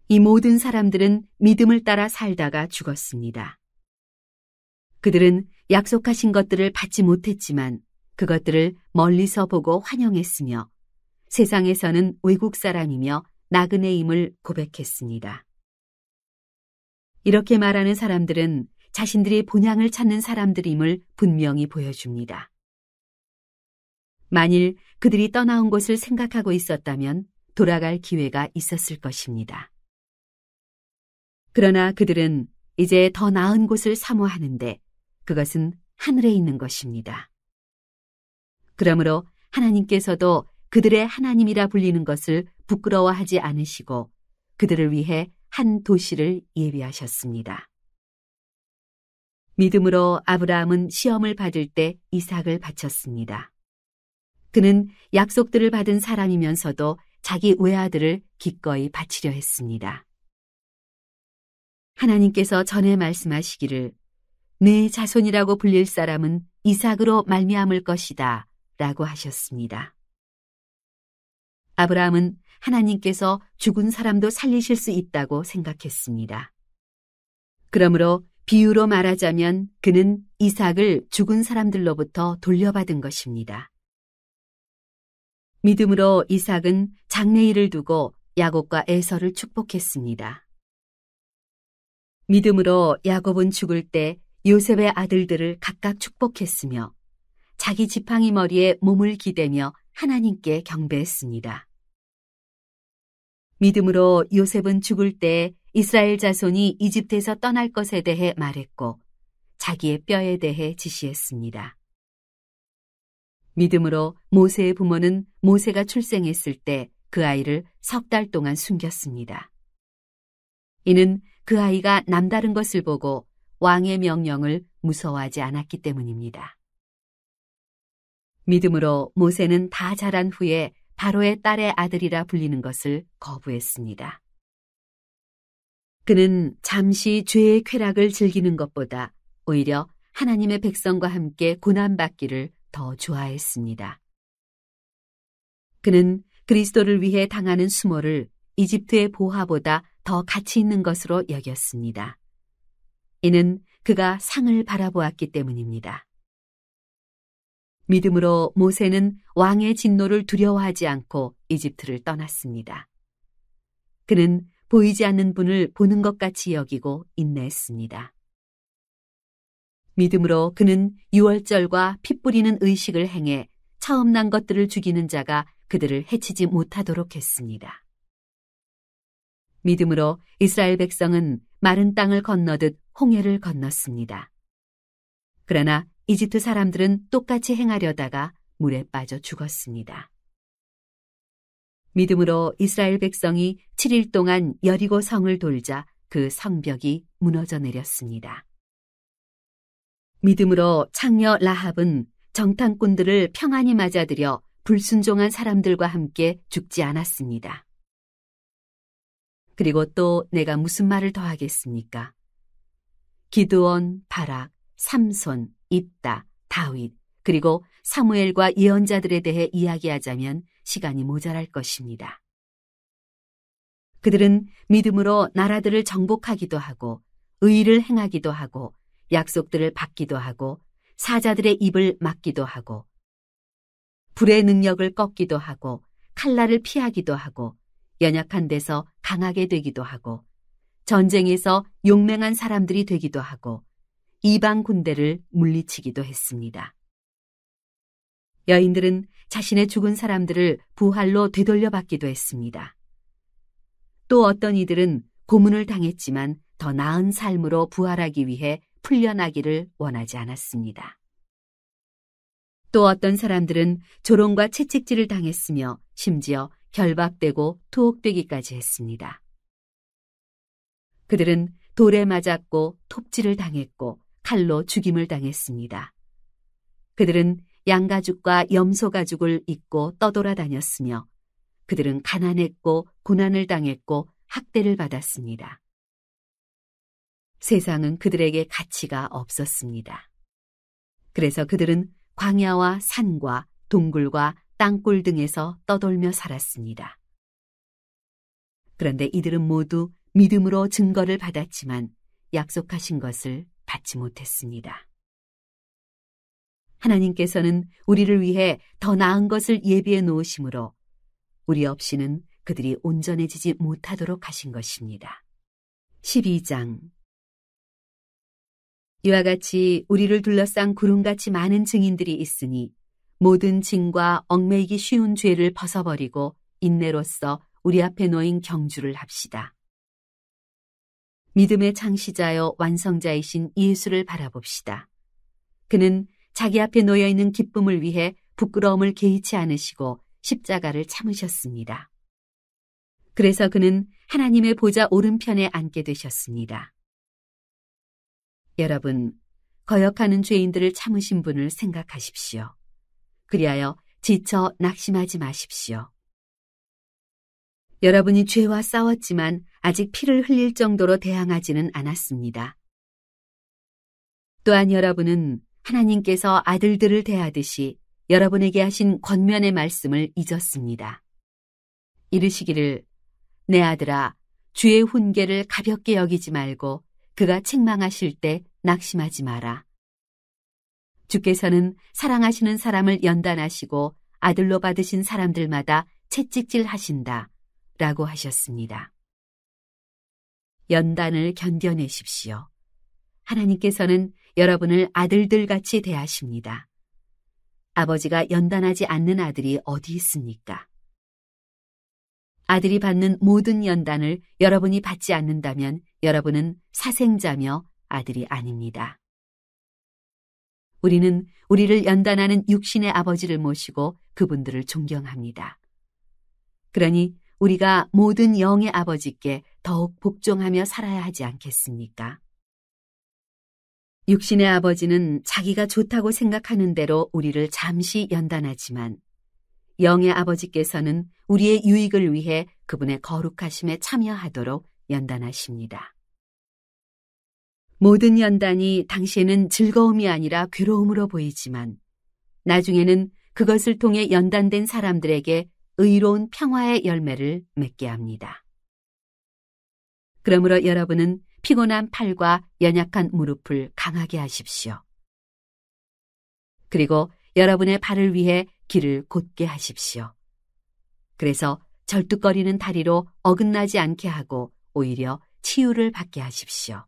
이 모든 사람들은 믿음을 따라 살다가 죽었습니다. 그들은 약속하신 것들을 받지 못했지만 그것들을 멀리서 보고 환영했으며 세상에서는 외국 사람이며 나그네임을 고백했습니다. 이렇게 말하는 사람들은 자신들의 본향을 찾는 사람들임을 분명히 보여줍니다. 만일 그들이 떠나온 곳을 생각하고 있었다면 돌아갈 기회가 있었을 것입니다. 그러나 그들은 이제 더 나은 곳을 사모하는데 그것은 하늘에 있는 것입니다. 그러므로 하나님께서도 그들의 하나님이라 불리는 것을 부끄러워하지 않으시고 그들을 위해 한 도시를 예비하셨습니다. 믿음으로 아브라함은 시험을 받을 때 이삭을 바쳤습니다. 그는 약속들을 받은 사람이면서도 자기 외아들을 기꺼이 바치려 했습니다. 하나님께서 전에 말씀하시기를 내 자손이라고 불릴 사람은 이삭으로 말미암을 것이다 라고 하셨습니다. 아브라함은 하나님께서 죽은 사람도 살리실 수 있다고 생각했습니다. 그러므로 비유로 말하자면 그는 이삭을 죽은 사람들로부터 돌려받은 것입니다. 믿음으로 이삭은 장례일을 두고 야곱과 에서를 축복했습니다. 믿음으로 야곱은 죽을 때 요셉의 아들들을 각각 축복했으며 자기 지팡이 머리에 몸을 기대며 하나님께 경배했습니다. 믿음으로 요셉은 죽을 때 이스라엘 자손이 이집트에서 떠날 것에 대해 말했고 자기의 뼈에 대해 지시했습니다. 믿음으로 모세의 부모는 모세가 출생했을 때 그 아이를 석 달 동안 숨겼습니다. 이는 그 아이가 남다른 것을 보고 왕의 명령을 무서워하지 않았기 때문입니다. 믿음으로 모세는 다 자란 후에 바로의 딸의 아들이라 불리는 것을 거부했습니다. 그는 잠시 죄의 쾌락을 즐기는 것보다 오히려 하나님의 백성과 함께 고난받기를 더 좋아했습니다. 그는 그리스도를 위해 당하는 수모를 이집트의 보화보다 더 가치 있는 것으로 여겼습니다. 이는 그가 상을 바라보았기 때문입니다. 믿음으로 모세는 왕의 진노를 두려워하지 않고 이집트를 떠났습니다. 그는 보이지 않는 분을 보는 것 같이 여기고 인내했습니다. 믿음으로 그는 유월절과 핏 뿌리는 의식을 행해 처음난 것들을 죽이는 자가 그들을 해치지 못하도록 했습니다. 믿음으로 이스라엘 백성은 마른 땅을 건너듯 홍해를 건넜습니다. 그러나 이집트 사람들은 똑같이 행하려다가 물에 빠져 죽었습니다. 믿음으로 이스라엘 백성이 7일 동안 여리고 성을 돌자 그 성벽이 무너져 내렸습니다. 믿음으로 창녀 라합은 정탐꾼들을 평안히 맞아들여 불순종한 사람들과 함께 죽지 않았습니다. 그리고 또 내가 무슨 말을 더 하겠습니까? 기드온, 바락, 삼손, 입다, 다윗, 그리고 사무엘과 예언자들에 대해 이야기하자면 시간이 모자랄 것입니다. 그들은 믿음으로 나라들을 정복하기도 하고 의를 의 행하기도 하고 약속들을 받기도 하고 사자들의 입을 막기도 하고 불의 능력을 꺾기도 하고 칼날을 피하기도 하고 연약한 데서 강하게 되기도 하고 전쟁에서 용맹한 사람들이 되기도 하고 이방 군대를 물리치기도 했습니다. 여인들은 자신의 죽은 사람들을 부활로 되돌려 받기도 했습니다. 또 어떤 이들은 고문을 당했지만 더 나은 삶으로 부활하기 위해 풀려나기를 원하지 않았습니다. 또 어떤 사람들은 조롱과 채찍질을 당했으며 심지어 결박되고 투옥되기까지 했습니다. 그들은 돌에 맞았고 톱질을 당했고 칼로 죽임을 당했습니다. 그들은 양가죽과 염소가죽을 입고 떠돌아다녔으며 그들은 가난했고 고난을 당했고 학대를 받았습니다. 세상은 그들에게 가치가 없었습니다. 그래서 그들은 광야와 산과 동굴과 땅굴 등에서 떠돌며 살았습니다. 그런데 이들은 모두 믿음으로 증거를 받았지만 약속하신 것을 받지 못했습니다. 하나님께서는 우리를 위해 더 나은 것을 예비해 놓으시므로 우리 없이는 그들이 온전해지지 못하도록 하신 것입니다. 12장 이와 같이 우리를 둘러싼 구름같이 많은 증인들이 있으니 모든 증과 얽매이기 쉬운 죄를 벗어버리고 인내로써 우리 앞에 놓인 경주를 합시다. 믿음의 창시자여 완성자이신 예수를 바라봅시다. 그는 자기 앞에 놓여 있는 기쁨을 위해 부끄러움을 개의치 않으시고 십자가를 참으셨습니다. 그래서 그는 하나님의 보좌 오른편에 앉게 되셨습니다. 여러분, 거역하는 죄인들을 참으신 분을 생각하십시오. 그리하여 지쳐 낙심하지 마십시오. 여러분이 죄와 싸웠지만 아직 피를 흘릴 정도로 대항하지는 않았습니다. 또한 여러분은 하나님께서 아들들을 대하듯이 여러분에게 하신 권면의 말씀을 잊었습니다. 이르시기를 내 아들아 주의 훈계를 가볍게 여기지 말고 그가 책망하실 때 낙심하지 마라. 주께서는 사랑하시는 사람을 연단하시고 아들로 받으신 사람들마다 채찍질 하신다. 라고 하셨습니다. 연단을 견뎌내십시오. 하나님께서는 여러분을 아들들 같이 대하십니다. 아버지가 연단하지 않는 아들이 어디 있습니까? 아들이 받는 모든 연단을 여러분이 받지 않는다면 여러분은 사생자며 아들이 아닙니다. 우리는 우리를 연단하는 육신의 아버지를 모시고 그분들을 존경합니다. 그러니 우리가 모든 영의 아버지께 더욱 복종하며 살아야 하지 않겠습니까? 육신의 아버지는 자기가 좋다고 생각하는 대로 우리를 잠시 연단하지만 영의 아버지께서는 우리의 유익을 위해 그분의 거룩하심에 참여하도록 연단하십니다. 모든 연단이 당시에는 즐거움이 아니라 괴로움으로 보이지만 나중에는 그것을 통해 연단된 사람들에게 의로운 평화의 열매를 맺게 합니다. 그러므로 여러분은 피곤한 팔과 연약한 무릎을 강하게 하십시오. 그리고 여러분의 발을 위해 길을 곧게 하십시오. 그래서 절뚝거리는 다리로 어긋나지 않게 하고 오히려 치유를 받게 하십시오.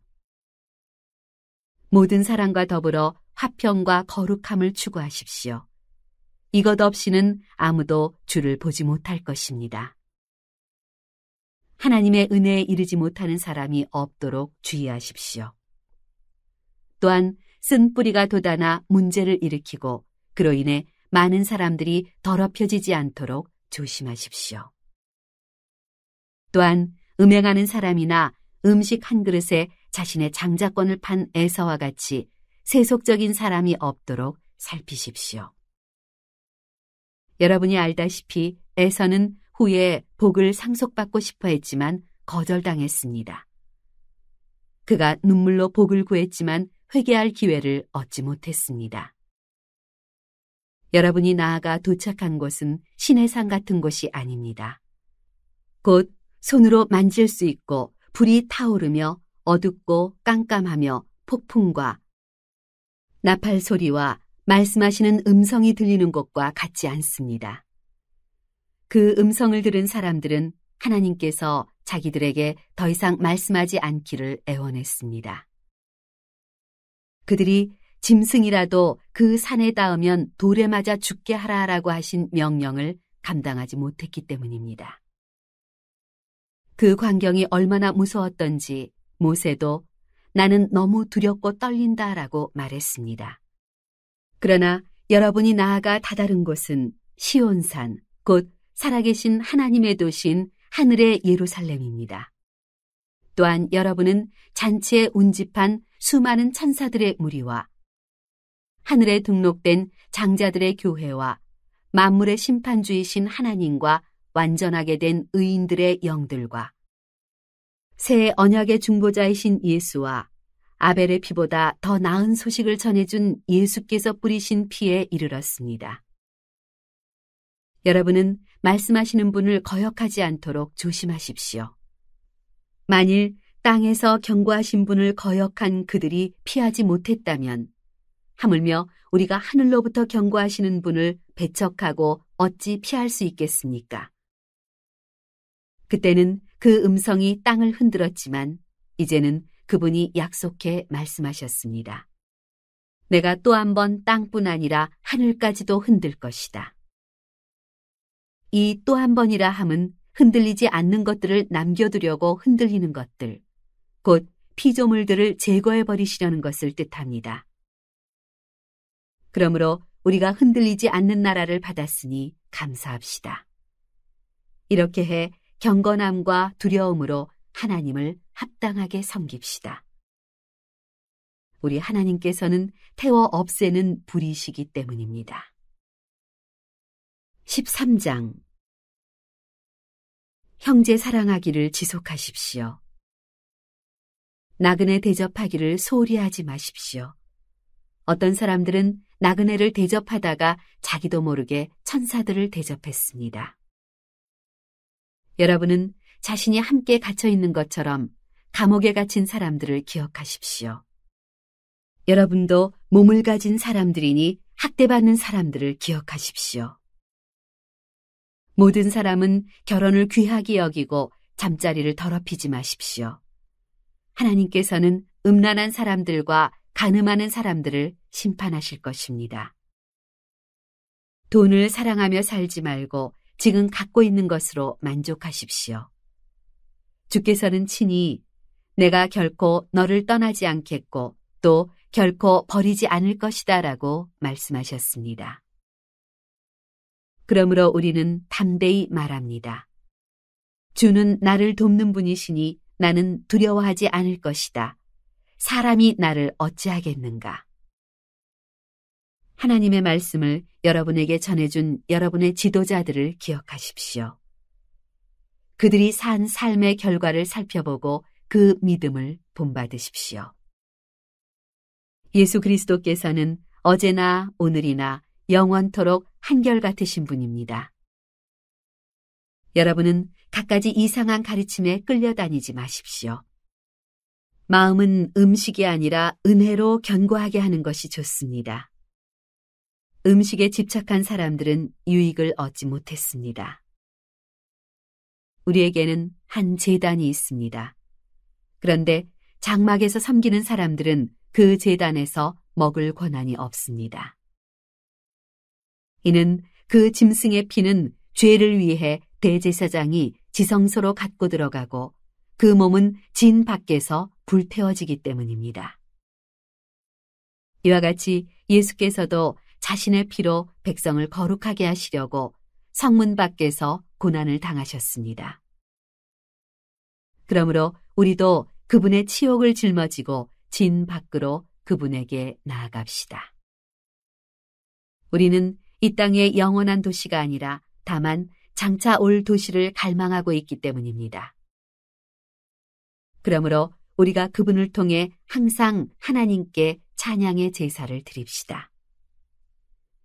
모든 사람과 더불어 화평과 거룩함을 추구하십시오. 이것 없이는 아무도 주를 보지 못할 것입니다. 하나님의 은혜에 이르지 못하는 사람이 없도록 주의하십시오. 또한 쓴 뿌리가 돋아나 문제를 일으키고 그로 인해 많은 사람들이 더럽혀지지 않도록 조심하십시오. 또한 음행하는 사람이나 음식 한 그릇에 자신의 장자권을 판애서와 같이 세속적인 사람이 없도록 살피십시오. 여러분이 알다시피 애서는 후에 복을 상속받고 싶어 했지만 거절당했습니다. 그가 눈물로 복을 구했지만 회개할 기회를 얻지 못했습니다. 여러분이 나아가 도착한 곳은 신의 산 같은 곳이 아닙니다. 곧 손으로 만질 수 있고 불이 타오르며 어둡고 깜깜하며 폭풍과 나팔 소리와 말씀하시는 음성이 들리는 곳과 같지 않습니다. 그 음성을 들은 사람들은 하나님께서 자기들에게 더 이상 말씀하지 않기를 애원했습니다. 그들이 짐승이라도 그 산에 닿으면 돌에 맞아 죽게 하라라고 하신 명령을 감당하지 못했기 때문입니다. 그 광경이 얼마나 무서웠던지 모세도 나는 너무 두렵고 떨린다라고 말했습니다. 그러나 여러분이 나아가 다다른 곳은 시온산, 곧 살아계신 하나님의 도시인 하늘의 예루살렘입니다. 또한 여러분은 잔치에 운집한 수많은 천사들의 무리와 하늘에 등록된 장자들의 교회와 만물의 심판주이신 하나님과 완전하게 된 의인들의 영들과 새 언약의 중보자이신 예수와 아벨의 피보다 더 나은 소식을 전해준 예수께서 뿌리신 피에 이르렀습니다. 여러분은 말씀하시는 분을 거역하지 않도록 조심하십시오. 만일 땅에서 경고하신 분을 거역한 그들이 피하지 못했다면 하물며 우리가 하늘로부터 경고하시는 분을 배척하고 어찌 피할 수 있겠습니까? 그때는 그 음성이 땅을 흔들었지만 이제는 그분이 약속해 말씀하셨습니다. 내가 또 한 번 땅뿐 아니라 하늘까지도 흔들 것이다. 이또한 번이라 함은 흔들리지 않는 것들을 남겨두려고 흔들리는 것들, 곧 피조물들을 제거해 버리시려는 것을 뜻합니다. 그러므로 우리가 흔들리지 않는 나라를 받았으니 감사합시다. 이렇게 해 경건함과 두려움으로 하나님을 합당하게 섬깁시다. 우리 하나님께서는 태워 없애는 불이시기 때문입니다. 13장 형제 사랑하기를 지속하십시오. 나그네 대접하기를 소홀히 하지 마십시오. 어떤 사람들은 나그네를 대접하다가 자기도 모르게 천사들을 대접했습니다. 여러분은 자신이 함께 갇혀 있는 것처럼 감옥에 갇힌 사람들을 기억하십시오. 여러분도 몸을 가진 사람들이니 학대받는 사람들을 기억하십시오. 모든 사람은 결혼을 귀하게 여기고 잠자리를 더럽히지 마십시오. 하나님께서는 음란한 사람들과 가늠하는 사람들을 심판하실 것입니다. 돈을 사랑하며 살지 말고 지금 갖고 있는 것으로 만족하십시오. 주께서는 친히 내가 결코 너를 떠나지 않겠고 또 결코 버리지 않을 것이다 라고 말씀하셨습니다. 그러므로 우리는 담대히 말합니다. 주는 나를 돕는 분이시니 나는 두려워하지 않을 것이다. 사람이 나를 어찌하겠는가? 하나님의 말씀을 여러분에게 전해준 여러분의 지도자들을 기억하십시오. 그들이 산 삶의 결과를 살펴보고 그 믿음을 본받으십시오. 예수 그리스도께서는 어제나 오늘이나 영원토록 한결같으신 분입니다. 여러분은 갖가지 이상한 가르침에 끌려다니지 마십시오. 마음은 음식이 아니라 은혜로 견고하게 하는 것이 좋습니다. 음식에 집착한 사람들은 유익을 얻지 못했습니다. 우리에게는 한 재단이 있습니다. 그런데 장막에서 섬기는 사람들은 그 재단에서 먹을 권한이 없습니다. 이는 그 짐승의 피는 죄를 위해 대제사장이 지성소로 갖고 들어가고 그 몸은 진 밖에서 불태워지기 때문입니다. 이와 같이 예수께서도 자신의 피로 백성을 거룩하게 하시려고 성문 밖에서 고난을 당하셨습니다. 그러므로 우리도 그분의 치욕을 짊어지고 진 밖으로 그분에게 나아갑시다. 우리는 이 땅의 영원한 도시가 아니라 다만 장차 올 도시를 갈망하고 있기 때문입니다. 그러므로 우리가 그분을 통해 항상 하나님께 찬양의 제사를 드립시다.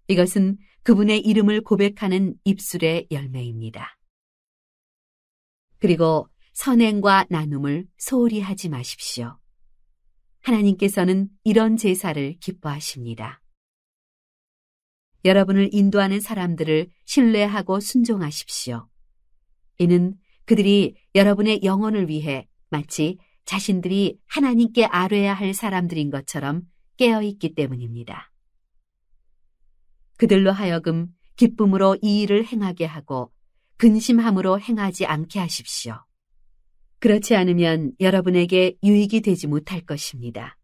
이것은 그분의 이름을 고백하는 입술의 열매입니다. 그리고 선행과 나눔을 소홀히 하지 마십시오. 하나님께서는 이런 제사를 기뻐하십니다. 여러분을 인도하는 사람들을 신뢰하고 순종하십시오. 이는 그들이 여러분의 영혼을 위해 마치 자신들이 하나님께 아뢰야 할 사람들인 것처럼 깨어있기 때문입니다. 그들로 하여금 기쁨으로 이 일을 행하게 하고 근심함으로 행하지 않게 하십시오. 그렇지 않으면 여러분에게 유익이 되지 못할 것입니다.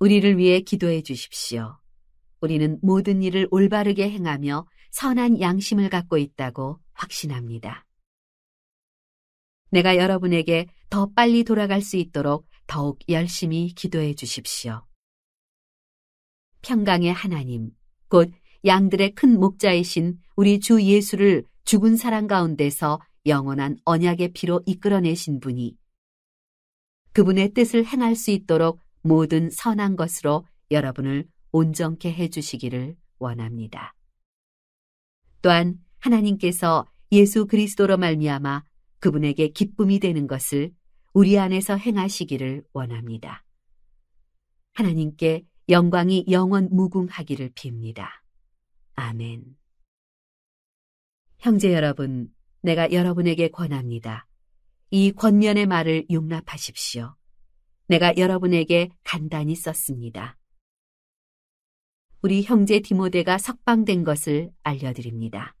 우리를 위해 기도해 주십시오. 우리는 모든 일을 올바르게 행하며 선한 양심을 갖고 있다고 확신합니다. 내가 여러분에게 더 빨리 돌아갈 수 있도록 더욱 열심히 기도해 주십시오. 평강의 하나님, 곧 양들의 큰 목자이신 우리 주 예수를 죽은 사람 가운데서 영원한 언약의 피로 이끌어내신 분이 그분의 뜻을 행할 수 있도록 모든 선한 것으로 여러분을 온전케 해주시기를 원합니다. 또한 하나님께서 예수 그리스도로 말미암아 그분에게 기쁨이 되는 것을 우리 안에서 행하시기를 원합니다. 하나님께 영광이 영원 무궁하기를 빕니다. 아멘. 형제 여러분, 내가 여러분에게 권합니다. 이 권면의 말을 용납하십시오. 내가 여러분에게 간단히 썼습니다. 우리 형제 디모데가 석방된 것을 알려드립니다.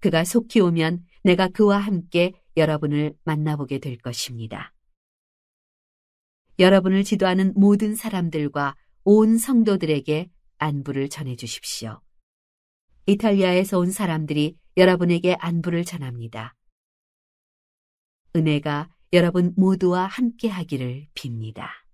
그가 속히 오면 내가 그와 함께 여러분을 만나보게 될 것입니다. 여러분을 지도하는 모든 사람들과 온 성도들에게 안부를 전해 주십시오. 이탈리아에서 온 사람들이 여러분에게 안부를 전합니다. 은혜가 여러분 모두와 함께 하기를 빕니다.